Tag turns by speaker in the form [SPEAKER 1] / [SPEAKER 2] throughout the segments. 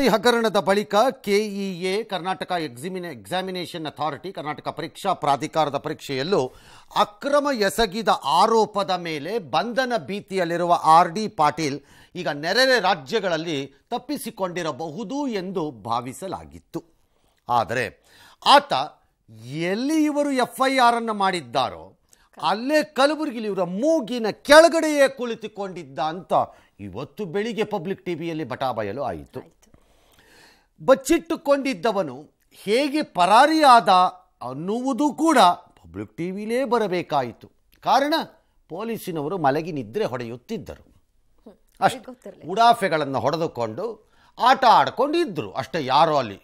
[SPEAKER 1] I ಹಗರಣದ ಬಳಿಕ KEA Karnataka ಎಕ್ಸಿಮಿನ ಎಕ್ಸಾಮಿನೇಷನ್ ಅಥಾರಿಟಿ ಕರ್ನಾಟಕ ಪರೀಕ್ಷಾ ಪ್ರಾಧಿಕಾರದ ಪರೀಕ್ಷೆಯಲ್ಲೂ ಅಕ್ರಮ ಎಸಗಿದ ಆರೋಪದ ಮೇಲೆ ಬಂಧನ ಭೀತಿಯಲ್ಲಿರುವ ಆರ್ ಡಿ ಪಾಟೀಲ್ ಈಗ ನೆರೆ ರಾಜ್ಯಗಳಲ್ಲಿ ತಪ್ಪಿಸಿಕೊಂಡಿರಬಹುದು ಎಂದು ಭಾವಿಸಲಾಗಿತ್ತು ಆದರೆ ಆತ ಎಲ್ಲಿ ಇವರು ಎಫ್ ಐ ಆರ್ ಅನ್ನು ಮಾಡಿದ್ದಾರೋ ಅಲ್ಲೇ ಕಲಬುರಗಿಲಿ ಇವರ ಮೂಗಿನ ಕೆಳಗಡೆಯೇ ಕುಳಿತುಕೊಂಡಿದ್ದ ಅಂತ ಇವತ್ತು ಬೆಳಿಗ್ಗೆ ಪಬ್ಲಿಕ್ ಟಿವಿಯಲ್ಲಿ ಬಯಲು ಆಯಿತು ಬಚ್ಚಿಟ್ಟುಕೊಂಡಿದ್ದವನು ಹೇಗೆ ಪರಾರಿಯಾದ ಅನ್ನುವುದು ಕೂಡ ಪಬ್ಲಿಕ್ ಟಿ ವಿಲೇ ಬರಬೇಕಾಯಿತು ಕಾರಣ ಪೊಲೀಸಿನವರು ಮಲಗಿ ನಿದ್ರೆ ಹೊಡೆಯುತ್ತಿದ್ದರು ಅಷ್ಟು ಉಡಾಫೆಗಳನ್ನು ಹೊಡೆದುಕೊಂಡು ಆಟ ಆಡ್ಕೊಂಡಿದ್ದರು ಅಷ್ಟೇ ಯಾರೋ ಅಲ್ಲಿ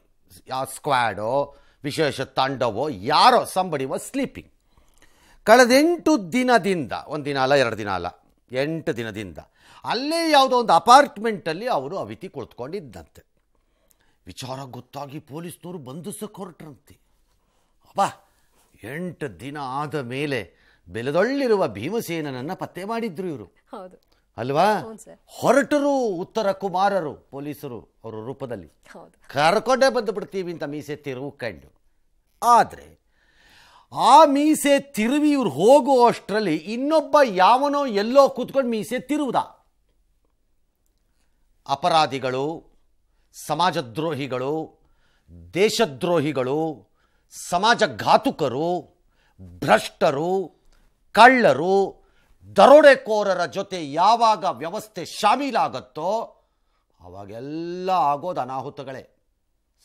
[SPEAKER 1] ಯಾ ಸ್ಕ್ವಾಡೋ ವಿಶೇಷ ತಂಡವೋ ಯಾರೋ ಸಂಬಡಿ ವಾಸ್ ಸ್ಲೀಪಿಂಗ್ ಕಳೆದೆಂಟು ದಿನದಿಂದ ಒಂದು ದಿನ ಅಲ್ಲ ಎರಡು ದಿನ ಅಲ್ಲ ಎಂಟು ದಿನದಿಂದ ಅಲ್ಲೇ ಯಾವುದೋ ಒಂದು ಅಪಾರ್ಟ್ಮೆಂಟಲ್ಲಿ ಅವರು ಅವಿತಿ ಕುಳಿತುಕೊಂಡಿದ್ದಂತೆ ವಿಚಾರ ಗೊತ್ತಾಗಿ ಪೊಲೀಸ್ನವರು ಬಂಧಿಸಕ್ಕೆ ಹೊರಟ್ರಂತೆ ಅಬ್ಬ ಎಂಟು ದಿನ ಆದ ಮೇಲೆ ಬೆಲೆದೊಳ್ಳಿರುವ ಭೀಮಸೇನನ್ನು ಪತ್ತೆ ಮಾಡಿದ್ರು ಇವರು ಅಲ್ವಾ ಹೊರಟರು ಉತ್ತರ ಕುಮಾರರು ಪೊಲೀಸರು ಅವರ ರೂಪದಲ್ಲಿ ಕರ್ಕೊಂಡೇ ಬಂದು ಬಿಡ್ತೀವಿ ಅಂತ ಮೀಸೆ ಕಂಡು ಆದರೆ ಆ ಮೀಸೆ ತಿರುವಿ ಇವ್ರು ಹೋಗೋ ಅಷ್ಟರಲ್ಲಿ ಇನ್ನೊಬ್ಬ ಯಾವನೋ ಎಲ್ಲೋ ಕೂತ್ಕೊಂಡು ಮೀಸೆ ತಿರುವುದ ಅಪರಾಧಿಗಳು ಸಮಾಜದ್ರೋಹಿಗಳು ದೇಶದ್ರೋಹಿಗಳು ಸಮಾಜಘಾತುಕರು ಭ್ರಷ್ಟರು ಕಳ್ಳರು ದರೋಡೆಕೋರರ ಜೊತೆ ಯಾವಾಗ ವ್ಯವಸ್ಥೆ ಶಾಮೀಲಾಗತ್ತೋ ಅವಾಗೆಲ್ಲ ಆಗೋದು ಅನಾಹುತಗಳೇ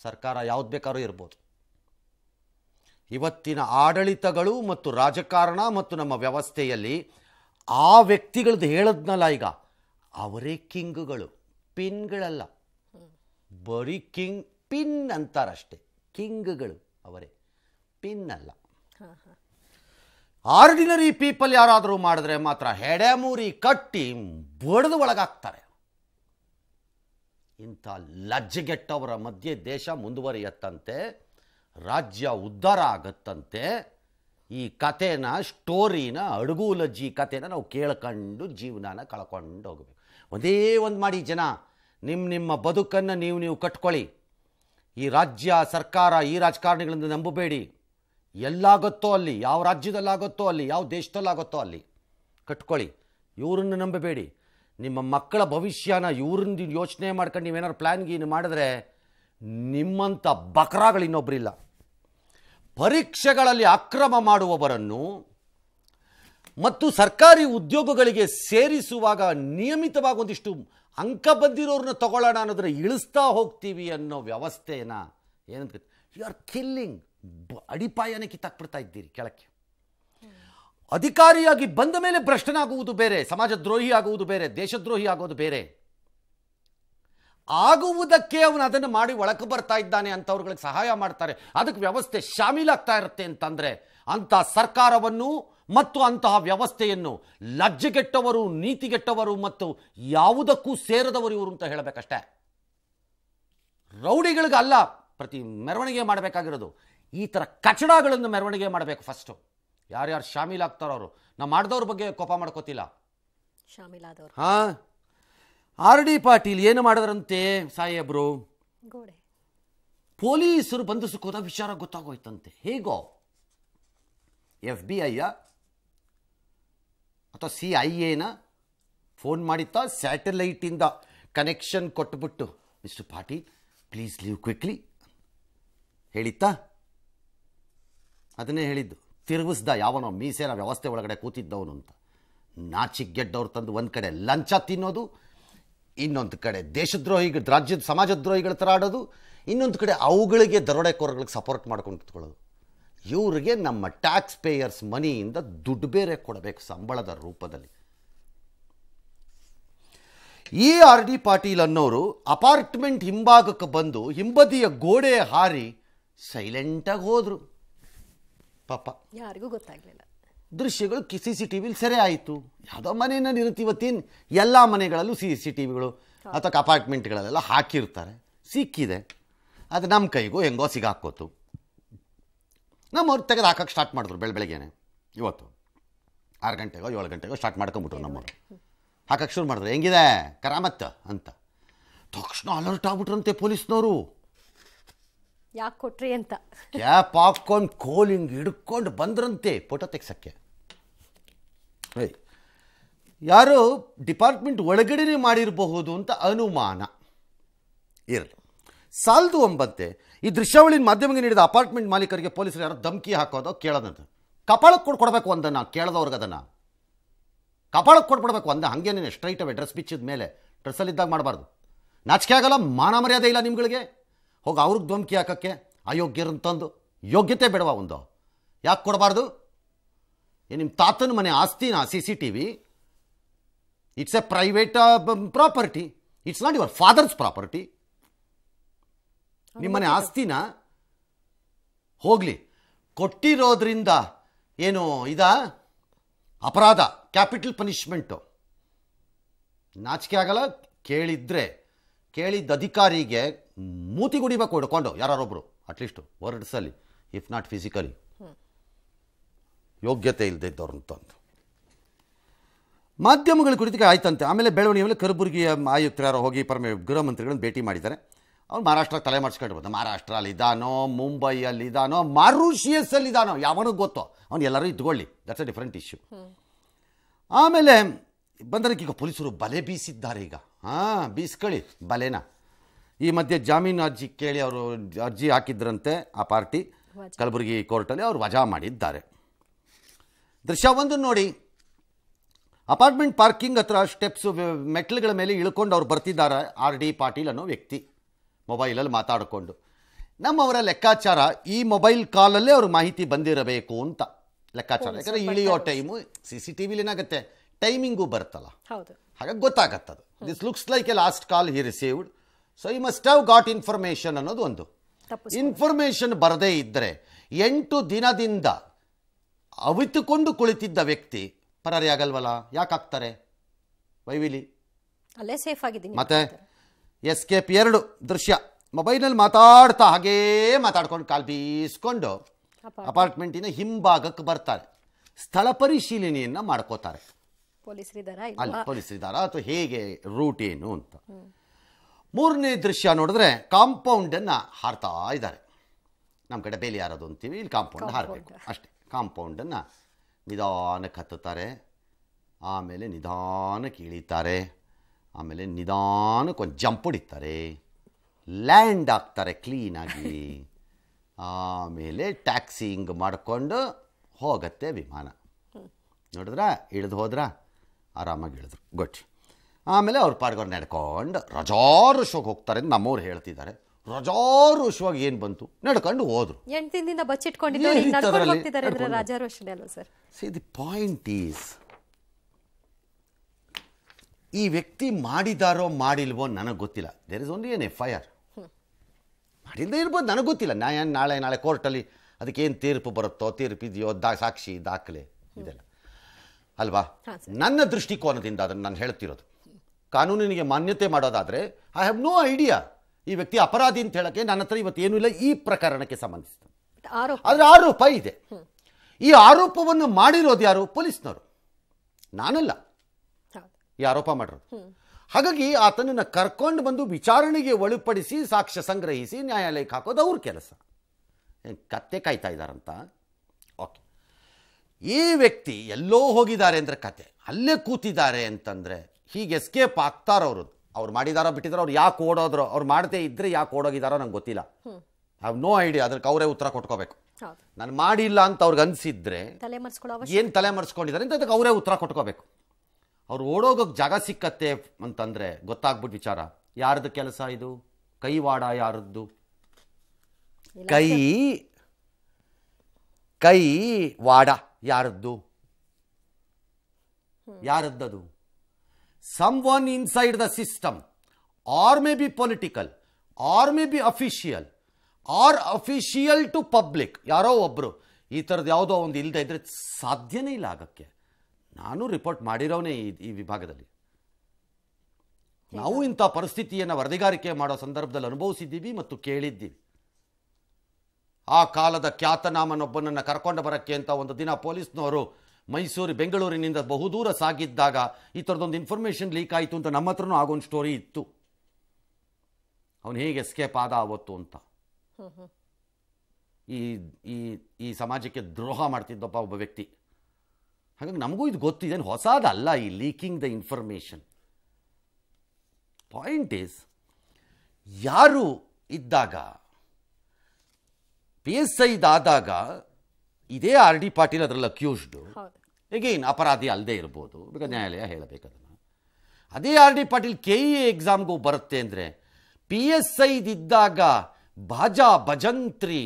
[SPEAKER 1] ಸರ್ಕಾರ ಯಾವ್ದು ಬೇಕಾದ್ರೂ ಇರ್ಬೋದು ಇವತ್ತಿನ ಆಡಳಿತಗಳು ಮತ್ತು ರಾಜಕಾರಣ ಮತ್ತು ನಮ್ಮ ವ್ಯವಸ್ಥೆಯಲ್ಲಿ ಆ ವ್ಯಕ್ತಿಗಳದ್ದು ಹೇಳದ್ನಲ್ಲ ಈಗ ಅವರೇ ಕಿಂಗ್ಗಳು ಪಿನ್ಗಳಲ್ಲ ಬರೀ ಕಿಂಗ್ ಪಿನ್ ಅಂತಾರಷ್ಟೇ ಕಿಂಗ್ಗಳು ಅವರೇ ಪಿನ್ ಅಲ್ಲ ಆರ್ಡಿನರಿ ಪೀಪಲ್ ಯಾರಾದರೂ ಮಾಡಿದ್ರೆ ಮಾತ್ರ ಹೆಡೆಮೂರಿ ಕಟ್ಟಿ ಬಡಿದು ಒಳಗಾಗ್ತಾರೆ ಇಂಥ ಲಜ್ಜೆಗೆಟ್ಟವರ ಮಧ್ಯೆ ದೇಶ ಮುಂದುವರಿಯತ್ತಂತೆ ರಾಜ್ಯ ಉದ್ಧಾರ ಆಗತ್ತಂತೆ ಈ ಕಥೆನ ಸ್ಟೋರಿನ ಅಡುಗು ಲಜ್ಜಿ ಕಥೆನ ನಾವು ಕೇಳ್ಕೊಂಡು ಜೀವನನ ಕಳ್ಕೊಂಡು ಹೋಗಬೇಕು ಒಂದೇ ಒಂದು ಮಾಡಿ ಜನ ನಿಮ್ಮ ನಿಮ್ಮ ಬದುಕನ್ನು ನೀವು ನೀವು ಕಟ್ಕೊಳ್ಳಿ ಈ ರಾಜ್ಯ ಸರ್ಕಾರ ಈ ರಾಜಕಾರಣಿಗಳಿಂದ ನಂಬಬೇಡಿ ಎಲ್ಲಾಗುತ್ತೋ ಅಲ್ಲಿ ಯಾವ ರಾಜ್ಯದಲ್ಲಾಗುತ್ತೋ ಅಲ್ಲಿ ಯಾವ ದೇಶದಲ್ಲಾಗುತ್ತೋ ಅಲ್ಲಿ ಕಟ್ಕೊಳ್ಳಿ ಇವರನ್ನು ನಂಬಬೇಡಿ ನಿಮ್ಮ ಮಕ್ಕಳ ಭವಿಷ್ಯನ ಇವ್ರನ್ನ ಯೋಚನೆ ಮಾಡ್ಕೊಂಡು ನೀವೇನಾದ್ರು ಪ್ಲ್ಯಾನ್ ಗೀನ್ ಮಾಡಿದ್ರೆ ನಿಮ್ಮಂಥ ಬಕರಾಗಳು ಇನ್ನೊಬ್ಬರಿಲ್ಲ ಪರೀಕ್ಷೆಗಳಲ್ಲಿ ಅಕ್ರಮ ಮಾಡುವವರನ್ನು ಮತ್ತು ಸರ್ಕಾರಿ ಉದ್ಯೋಗಗಳಿಗೆ ಸೇರಿಸುವಾಗ ನಿಯಮಿತವಾಗಿ ಒಂದಿಷ್ಟು ಅಂಕ ಬಂದಿರೋರನ್ನ ತಗೊಳ್ಳೋಣ ಅನ್ನೋದನ್ನ ಇಳಿಸ್ತಾ ಹೋಗ್ತೀವಿ ಅನ್ನೋ ವ್ಯವಸ್ಥೆನ ಏನಂತ ಯು ಆರ್ ಕಿಲ್ಲಿಂಗ್ ಅಡಿಪಾಯನ ಕಿತ್ತಾಕ್ಬಿಡ್ತಾ ಇದ್ದೀರಿ ಕೆಳಕ್ಕೆ ಅಧಿಕಾರಿಯಾಗಿ ಬಂದ ಮೇಲೆ ಭ್ರಷ್ಟನಾಗುವುದು ಬೇರೆ ಸಮಾಜ ದ್ರೋಹಿ ಆಗುವುದು ಬೇರೆ ದೇಶದ್ರೋಹಿ ಆಗೋದು ಬೇರೆ ಆಗುವುದಕ್ಕೆ ಅವನು ಅದನ್ನು ಮಾಡಿ ಒಳಕು ಬರ್ತಾ ಇದ್ದಾನೆ ಅಂತವ್ರುಗಳಿಗೆ ಸಹಾಯ ಮಾಡ್ತಾರೆ ಅದಕ್ಕೆ ವ್ಯವಸ್ಥೆ ಶಾಮೀಲಾಗ್ತಾ ಇರುತ್ತೆ ಅಂತಂದರೆ ಅಂಥ ಸರ್ಕಾರವನ್ನು ಮತ್ತು ಅಂತಹ ವ್ಯವಸ್ಥೆಯನ್ನು ಲಜ್ಜೆಗೆಟ್ಟವರು ನೀತಿಗೆಟ್ಟವರು ಮತ್ತು ಯಾವುದಕ್ಕೂ ಸೇರದವರು ಇವರು ಅಂತ ಹೇಳಬೇಕಷ್ಟೇ ರೌಡಿಗಳಿಗಲ್ಲ ಪ್ರತಿ ಮೆರವಣಿಗೆ ಮಾಡಬೇಕಾಗಿರೋದು ಈ ಥರ ಕಚಡಗಳನ್ನು ಮೆರವಣಿಗೆ ಮಾಡಬೇಕು ಫಸ್ಟು ಯಾರ್ಯಾರು ಶಾಮೀಲಾಗ್ತಾರೋ ಅವರು ನಾವು ಮಾಡಿದವ್ರ ಬಗ್ಗೆ ಕೋಪ ಮಾಡ್ಕೋತಿಲ್ಲ ಶಾಮೀಲಾದವ್ರು ಹಾಂ ಆರ್ ಡಿ ಪಾಟೀಲ್ ಏನು ಮಾಡಿದ್ರಂತೆ ಸಾಹೇಬ್ರು ಪೊಲೀಸರು ಬಂಧಿಸಕೋದ ವಿಚಾರ ಗೊತ್ತಾಗೋಯ್ತಂತೆ ಹೇಗೋ ಎಫ್ ಬಿ ಐಯ ಅಥವಾ ಸಿ ಐ ಎನ ಫೋನ್ ಮಾಡಿತ್ತಾ ಸ್ಯಾಟಲೈಟಿಂದ ಕನೆಕ್ಷನ್ ಕೊಟ್ಟುಬಿಟ್ಟು mister Patil please leave quickly ಹೇಳಿತ್ತಾ ಅದನ್ನೇ ಹೇಳಿದ್ದು ತಿರುಗಿಸ್ದ ಯಾವನೋ ಮೀಸೇನ ವ್ಯವಸ್ಥೆ ಒಳಗಡೆ ಕೂತಿದ್ದವನು ಅಂತ ನಾಚಿಕ್ ಗೆಡ್ಡವ್ರು ತಂದು ಒಂದು ಕಡೆ ಲಂಚ ತಿನ್ನೋದು ಇನ್ನೊಂದು ಕಡೆ ದೇಶದ್ರೋಹಿಗಳು ರಾಜ್ಯದ ಸಮಾಜದ್ರೋಹಿಗಳ ಥರ ಆಡೋದು ಇನ್ನೊಂದು ಕಡೆ ಅವುಗಳಿಗೆ ದರೋಡೆಕೋರಗಳಿಗೆ ಸಪೋರ್ಟ್ ಮಾಡ್ಕೊಂಡು ಕುತ್ಕೊಳ್ಳೋದು ಇವ್ರಿಗೆ ನಮ್ಮ ಟ್ಯಾಕ್ಸ್ ಪೇಯರ್ಸ್ ಮನಿಯಿಂದ ದುಡ್ಡು ಬೇರೆ ಕೊಡಬೇಕು ಸಂಬಳದ ರೂಪದಲ್ಲಿ ಈ ಆರ್ ಡಿ ಪಾಟೀಲ್ ಅನ್ನೋರು ಅಪಾರ್ಟ್ಮೆಂಟ್ ಹಿಂಭಾಗಕ್ಕೆ ಬಂದು ಹಿಂಬದಿಯ ಗೋಡೆ ಹಾರಿ ಸೈಲೆಂಟಾಗಿ ಹೋದರು ಪಾಪ
[SPEAKER 2] ಯಾರಿಗೂ ಗೊತ್ತಾಗಲಿಲ್ಲ
[SPEAKER 1] ದೃಶ್ಯಗಳು ಸಿ ಸಿ ಟಿ ವಿಲಿ ಸೆರೆ ಆಯಿತು ಯಾವುದೋ ಮನೆಯಲ್ಲಿ ಇರುತ್ತೀವತ್ತಿನ ಎಲ್ಲ ಮನೆಗಳಲ್ಲೂ ಸಿ ಸಿ ಟಿ ವಿಗಳು ಅಥವಾ ಅಪಾರ್ಟ್ಮೆಂಟ್ಗಳಲ್ಲೆಲ್ಲ ಹಾಕಿರ್ತಾರೆ ಸಿಕ್ಕಿದೆ ಅದು ನಮ್ಮ ಕೈಗೂ ಹೆಂಗೋ ಸಿಗಾಕೋತು ನಮ್ಮವ್ರು ತೆಗೆದು ಹಾಕಕ್ಕೆ ಸ್ಟಾರ್ಟ್ ಮಾಡಿದ್ರು ಬೆಳೆ ಬೆಳಗ್ಗೆನೆ ಇವತ್ತು ಆರು ಗಂಟೆಗೋ ಏಳು ಗಂಟೆಗೋ ಸ್ಟಾರ್ಟ್ ಮಾಡ್ಕೊಂಬಿಟ್ರು ನಮ್ಮವ್ರು ಹಾಕಕ್ಕೆ ಶುರು ಮಾಡಿದ್ರು ಹೆಂಗಿದೆ ಕರಾಮತ್ತ ಅಂತ ತಕ್ಷಣ ಅಲರ್ಟ್ ಆಗ್ಬಿಟ್ರಂತೆ ಪೊಲೀಸ್ನವರು
[SPEAKER 2] ಯಾಕೆ ಕೊಟ್ರಿ ಅಂತ
[SPEAKER 1] ಕ್ಯಾಪ್ ಹಾಕ್ಕೊಂಡು ಕೋಲಿಂಗ್ ಹಿಡ್ಕೊಂಡು ಬಂದ್ರಂತೆ ಫೋಟೋ ತೆಗ್ಸೋಕ್ಕೆ ಯಾರು ಡಿಪಾರ್ಟ್ಮೆಂಟ್ ಒಳಗಡೆನೇ ಮಾಡಿರಬಹುದು ಅಂತ ಅನುಮಾನ ಇರಲಿ ಸಾಲದು ಒಂಬತ್ತೆ ಈ ದೃಶ್ಯಾವಳಿ ಮಾಧ್ಯಮಕ್ಕೆ ನೀಡಿದ ಅಪಾರ್ಟ್ಮೆಂಟ್ ಮಾಲೀಕರಿಗೆ ಪೊಲೀಸರು ಯಾರೋ ಧಮಕಿ ಹಾಕೋದು ಕೇಳೋದಂತ ಕಪಾಳಕ್ಕೆ ಕೊಡ್ಕೊಡ್ಬೇಕು ಕೊಡಬೇಕು ಒಂದನ್ನು ಕೇಳದವ್ರಿಗೆ ಅದನ್ನು ಕಪಾಳಕ್ಕೆ ಕೊಟ್ಬಿಡ್ಬೇಕು ಒಂದು ಹಂಗೇನೇ ಸ್ಟ್ರೈಟ್ ಅವೇ ಡ್ರೆಸ್ ಬಿಚ್ಚಿದ ಮೇಲೆ ಡ್ರೆಸ್ಸಲ್ಲಿದ್ದಾಗ ಮಾಡಬಾರ್ದು ನಾಚಿಕೆ ಆಗಲ್ಲ ಮಾನ ಮರ್ಯಾದೆ ಇಲ್ಲ ನಿಮ್ಗಳಿಗೆ ಹೋಗಿ ಅವ್ರಿಗೆ ಧಮಕಿ ಹಾಕೋಕ್ಕೆ ಅಯೋಗ್ಯರಂತಂದು ಯೋಗ್ಯತೆ ಬೇಡವ ಒಂದು ಯಾಕೆ ಕೊಡಬಾರ್ದು ಏ ನಿಮ್ಮ ತಾತನ ಮನೆ ಆಸ್ತಿನ C C T V it's a private property it's not your father's property ನಿಮ್ಮನೆ ಆಸ್ತಿನ ಹೋಗಲಿ ಕೊಟ್ಟಿರೋದ್ರಿಂದ ಏನು ಇದ ಅಪರಾಧ ಕ್ಯಾಪಿಟಲ್ ಪನಿಷ್ಮೆಂಟು ನಾಚಿಕೆ ಆಗಲ್ಲ ಕೇಳಿದ್ರೆ ಕೇಳಿದ್ದ ಅಧಿಕಾರಿಗೆ ಮೂತಿ ಗುಡಿಬೇಕು ಕೊಡ್ಕೊಂಡು ಯಾರೊಬ್ರು ಅಟ್ಲೀಸ್ಟ್ ವರ್ಡ್ಸಲ್ಲಿ ಇಫ್ ನಾಟ್ ಫಿಸಿಕಲಿ ಯೋಗ್ಯತೆ ಇಲ್ಲದೆ ತಂದು ಮಾಧ್ಯಮಗಳ ಕುರಿತಿಗೆ ಆಯ್ತಂತೆ ಆಮೇಲೆ ಮೇಲೆ ಕಲಬುರಗಿಯ ಆಯುಕ್ತರು ಯಾರೋ ಹೋಗಿ ಪರಮ ಗೃಹ ಮಂತ್ರಿಗಳನ್ನು ಭೇಟಿ ಮಾಡಿದ್ದಾರೆ ಅವ್ನು ಮಹಾರಾಷ್ಟ್ರ ತಲೆ ಮಾಡಿಸ್ಕೊಂಡು ಮಹಾರಾಷ್ಟ್ರ ಅಲ್ಲಿದ್ದಾನೋ ಮುಂಬೈಯಲ್ಲಿದ್ದಾನೋ ಮಾರುಷಿಯಸ್ಸಲ್ಲಿದ್ದಾನೋ ಯಾವನಿಗೆ ಗೊತ್ತೋ ಅವ್ನು ಎಲ್ಲರೂ ಇದ್ಕೊಳ್ಳಿ ದಟ್ಸ್ ಅ ಡಿಫ್ರೆಂಟ್ ಇಶ್ಯೂ ಆಮೇಲೆ ಬಂದರಕ್ಕೆ ಈಗ ಪೊಲೀಸರು ಬಲೆ ಬೀಸಿದ್ದಾರೆ ಈಗ ಹಾಂ ಬೀಸ್ಕೊಳ್ಳಿ ಬಲೆನ ಈ ಮಧ್ಯೆ ಜಾಮೀನು ಅರ್ಜಿ ಕೇಳಿ ಅವರು ಅರ್ಜಿ ಹಾಕಿದ್ರಂತೆ ಆ ಪಾರ್ಟಿ ಕಲಬುರಗಿ ಕೋರ್ಟಲ್ಲಿ ಅವರು ವಜಾ ಮಾಡಿದ್ದಾರೆ ದೃಶ್ಯ ಒಂದು ನೋಡಿ ಅಪಾರ್ಟ್ಮೆಂಟ್ ಪಾರ್ಕಿಂಗ್ ಹತ್ರ ಸ್ಟೆಪ್ಸು ಮೆಟ್ಲುಗಳ ಮೇಲೆ ಇಳ್ಕೊಂಡು ಅವ್ರು ಬರ್ತಿದ್ದಾರೆ ಆರ್ ಡಿ ಪಾಟೀಲ್ ಅನ್ನೋ ವ್ಯಕ್ತಿ ಮೊಬೈಲಲ್ಲಿ ಮಾತಾಡಿಕೊಂಡು ನಮ್ಮವರ ಲೆಕ್ಕಾಚಾರ ಈ ಮೊಬೈಲ್ ಕಾಲಲ್ಲೇ ಅವ್ರ ಮಾಹಿತಿ ಬಂದಿರಬೇಕು ಅಂತ ಲೆಕ್ಕಾಚಾರ ಯಾಕಂದರೆ ಇಳಿಯೋ ಟೈಮು ಸಿ ಸಿ ಟಿ ಏನಾಗುತ್ತೆ ಟೈಮಿಂಗು ಬರುತ್ತಲ್ಲ ಹಾಗಾಗಿ ಗೊತ್ತಾಗತ್ತದು this looks like a last call he received so ಈ ಮಸ್ಟ್ ಹ್ಯಾವ್ ಗಾಟ್ ಇನ್ಫಾರ್ಮೇಶನ್ ಅನ್ನೋದು ಒಂದು ಇನ್ಫಾರ್ಮೇಷನ್ ಬರದೇ ಇದ್ದರೆ ಎಂಟು ದಿನದಿಂದ ಅವಿತುಕೊಂಡು ಕುಳಿತಿದ್ದ ವ್ಯಕ್ತಿ ಪರಾರಿ ಆಗಲ್ವಲ್ಲ ಯಾಕಾಗ್ತಾರೆ ವೈವಿಲಿ
[SPEAKER 2] ಅಲ್ಲೇ ಸೇಫ್ ಆಗಿದ್ದೀನಿ ಮತ್ತೆ
[SPEAKER 1] ಎಸ್ಕೇಪ್ ಎರಡು ದೃಶ್ಯ ಮೊಬೈಲ್ನಲ್ಲಿ ಮಾತಾಡ್ತಾ ಹಾಗೇ ಮಾತಾಡ್ಕೊಂಡು ಕಾಲು ಬೀಸ್ಕೊಂಡು ಅಪಾರ್ಟ್ಮೆಂಟಿನ ಹಿಂಭಾಗಕ್ಕೆ ಬರ್ತಾರೆ ಸ್ಥಳ ಪರಿಶೀಲನೆಯನ್ನು ಮಾಡ್ಕೋತಾರೆ
[SPEAKER 2] ಅಲ್ಲಿ
[SPEAKER 1] ಇದ್ದಾರಾ ಅಥವಾ ಹೇಗೆ ರೂಟ್ ಏನು ಅಂತ ಮೂರನೇ ದೃಶ್ಯ ನೋಡಿದ್ರೆ ಕಾಂಪೌಂಡನ್ನು ಹಾರ್ತಾ ಇದ್ದಾರೆ ನಮ್ಮ ಕಡೆ ಬೇಲಿ ಹಾರೋದು ಅಂತೀವಿ ಇಲ್ಲಿ ಕಾಂಪೌಂಡ್ ಹಾರಬೇಕು ಅಷ್ಟೇ ಕಾಂಪೌಂಡನ್ನು ನಿಧಾನಕ್ಕೆ ಹತ್ತುತ್ತಾರೆ ಆಮೇಲೆ ನಿಧಾನಕ್ಕೆ ಇಳಿತಾರೆ ಆಮೇಲೆ ನಿಧಾನಕ್ಕೆ ಒಂದು ಜಂಪ್ ಹೊಡಿತಾರೆ ಲ್ಯಾಂಡ್ ಆಗ್ತಾರೆ ಕ್ಲೀನಾಗಿ ಆಮೇಲೆ ಟ್ಯಾಕ್ಸಿಂಗ್ ಮಾಡಿಕೊಂಡು ಹೋಗತ್ತೆ ವಿಮಾನ ನೋಡಿದ್ರ ಇಳಿದು ಹೋದ್ರ ಆರಾಮಾಗಿ ಇಳಿದ್ರು ಗೊಟ್ಟಿ ಆಮೇಲೆ ಅವ್ರ ಪಾಡ್ಗೋರು ನಡ್ಕೊಂಡು ರಜಾರು ಶೋಗೆ ಹೋಗ್ತಾರೆ ಅಂತ ನಮ್ಮವ್ರು ಹೇಳ್ತಿದ್ದಾರೆ ರಜಾರು ಋಷವಾಗಿ ಏನು ಬಂತು ನಡ್ಕೊಂಡು ಹೋದ್ರು
[SPEAKER 2] ಎಂಟು ದಿನದಿಂದ ಬಚ್ಚಿಟ್ಕೊಂಡಿದ್ದಾರೆ sir
[SPEAKER 1] see the point is ಈ ವ್ಯಕ್ತಿ ಮಾಡಿದಾರೋ ಮಾಡಿಲ್ವೋ ನನಗೆ ಗೊತ್ತಿಲ್ಲ ದೇರ್ ಇಸ್ ಓನ್ಲಿ ಏನ್ ಎಫ್ ಐ ಆರ್ ಮಾಡಿಲ್ಲದೆ ಇರ್ಬೋದು ನನಗೆ ಗೊತ್ತಿಲ್ಲ ನಾ ನಾಳೆ ನಾಳೆ ಕೋರ್ಟಲ್ಲಿ ಏನು ತೀರ್ಪು ಬರುತ್ತೋ ತೀರ್ಪು ಇದೆಯೋ ದಾ ಸಾಕ್ಷಿ ದಾಖಲೆ ಇದೆಲ್ಲ ಅಲ್ವಾ ನನ್ನ ದೃಷ್ಟಿಕೋನದಿಂದ ಅದನ್ನು ನಾನು ಹೇಳ್ತಿರೋದು ಕಾನೂನಿನಿಗೆ ಮಾನ್ಯತೆ ಮಾಡೋದಾದರೆ ಐ ಹ್ಯಾವ್ ನೋ ಐಡಿಯಾ ಈ ವ್ಯಕ್ತಿ ಅಪರಾಧಿ ಅಂತ ಹೇಳಕ್ಕೆ ನನ್ನ ಹತ್ರ ಇವತ್ತು ಏನೂ ಇಲ್ಲ ಈ ಪ್ರಕರಣಕ್ಕೆ ಸಂಬಂಧಿಸಿದ ಆದರೆ ಆರೋಪ ಇದೆ ಈ ಆರೋಪವನ್ನು ಮಾಡಿರೋದು ಯಾರು ಪೊಲೀಸ್ನವರು ನಾನಲ್ಲ ಈ ಆರೋಪ ಮಾಡಿರೋದು ಹಾಗಾಗಿ ಆತನನ್ನ ಕರ್ಕೊಂಡು ಬಂದು ವಿಚಾರಣೆಗೆ ಒಳಪಡಿಸಿ ಸಾಕ್ಷ್ಯ ಸಂಗ್ರಹಿಸಿ ನ್ಯಾಯಾಲಯಕ್ಕೆ ಹಾಕೋದು ಅವ್ರ ಕೆಲಸ ಕತ್ತೆ ಕಾಯ್ತಾ ಇದ್ದಾರಂತ ಓಕೆ ಈ ವ್ಯಕ್ತಿ ಎಲ್ಲೋ ಹೋಗಿದ್ದಾರೆ ಅಂದರೆ ಕತೆ ಅಲ್ಲೇ ಕೂತಿದ್ದಾರೆ ಅಂತಂದರೆ ಹೀಗೆ ಎಸ್ಕೇಪ್ ಆಗ್ತಾರವ್ರು ಅವ್ರು ಮಾಡಿದಾರೋ ಬಿಟ್ಟಿದಾರೋ ಅವ್ರು ಯಾಕೆ ಓಡೋದ್ರು ಅವ್ರು ಮಾಡದೇ ಇದ್ದರೆ ಯಾಕೆ ಓಡೋಗಿದಾರೋ ನಂಗೆ ಗೊತ್ತಿಲ್ಲ ಹ್ಯಾವ್ ನೋ ಐಡಿಯಾ ಅದಕ್ಕೆ ಅವರೇ ಉತ್ತರ ಕೊಟ್ಕೋಬೇಕು ನಾನು ಮಾಡಿಲ್ಲ ಅಂತ ಅವ್ರಿಗೆ ಅನ್ಸಿದ್ರೆ ಏನು ತಲೆ ಮರೆಸ್ಕೊಂಡಿದ್ದಾರೆ ಅಂತ ಅದಕ್ಕೆ ಅವರೇ ಉತ್ತರ ಕೊಟ್ಕೋಬೇಕು ಅವ್ರು ಓಡೋಗೋಕ್ಕೆ ಜಾಗ ಸಿಕ್ಕತ್ತೆ ಅಂತಂದರೆ ಗೊತ್ತಾಗ್ಬಿಟ್ಟು ವಿಚಾರ ಯಾರ್ದು ಕೆಲಸ ಇದು ಕೈವಾಡ ಯಾರದ್ದು ಕೈ ಕೈ ವಾಡ ಯಾರದ್ದು ಯಾರದ್ದದು someone inside the system or maybe political or maybe official or official to public ಯಾರೋ ಒಬ್ರು ಈ ಥರದ್ದು ಯಾವುದೋ ಒಂದು ಇಲ್ಲದೆ ಇದ್ರೆ ಸಾಧ್ಯನೇ ಇಲ್ಲ ಆಗಕ್ಕೆ ನಾನು ರಿಪೋರ್ಟ್ ಮಾಡಿರೋನೇ ಈ ಈ ವಿಭಾಗದಲ್ಲಿ ನಾವು ಇಂಥ ಪರಿಸ್ಥಿತಿಯನ್ನು ವರದಿಗಾರಿಕೆ ಮಾಡೋ ಸಂದರ್ಭದಲ್ಲಿ ಅನುಭವಿಸಿದ್ದೀವಿ ಮತ್ತು ಕೇಳಿದ್ದೀವಿ ಆ ಕಾಲದ ಖ್ಯಾತನಾಮನೊಬ್ಬನನ್ನು ಕರ್ಕೊಂಡು ಬರೋಕ್ಕೆ ಅಂತ ಒಂದು ದಿನ ಪೊಲೀಸ್ನವರು ಮೈಸೂರು ಬೆಂಗಳೂರಿನಿಂದ ಬಹುದೂರ ಸಾಗಿದ್ದಾಗ ಈ ಥರದೊಂದು ಇನ್ಫಾರ್ಮೇಷನ್ ಲೀಕ್ ಆಯಿತು ಅಂತ ನಮ್ಮ ಹತ್ರನೂ ಆಗೊಂದು ಸ್ಟೋರಿ ಇತ್ತು ಅವನು ಹೇಗೆ ಎಸ್ಕೇಪ್ ಆದ ಆವತ್ತು ಅಂತ ಈ ಈ ಈ ಸಮಾಜಕ್ಕೆ ದ್ರೋಹ ಮಾಡ್ತಿದ್ದಪ್ಪ ಒಬ್ಬ ವ್ಯಕ್ತಿ ಹಾಗಾಗಿ ನಮಗೂ ಇದು ಗೊತ್ತು ಇದೇನು ಹೊಸದಲ್ಲ ಈ leaking the information point is ಯಾರು ಇದ್ದಾಗ ಪಿ ಎಸ್ ಐ ಇದಾದಾಗ ಇದೇ ಆರ್ ಡಿ ಪಾಟೀಲ್ ಅದರಲ್ಲಿ ಅಕ್ಯೂಸ್ಡ್ ಎಗೇನ್ ಅಪರಾಧಿ ಅಲ್ಲದೆ ಇರ್ಬೋದು ಬಿಕಾಸ್ ನ್ಯಾಯಾಲಯ ಹೇಳಬೇಕು ಅದೇ R D Patil K E ಎಕ್ಸಾಮ್ಗೂ ಬರುತ್ತೆ ಅಂದರೆ ಪಿ ಎಸ್ ಐದಿದ್ದಾಗ ಭಾಜಾ ಭಜಂತ್ರಿ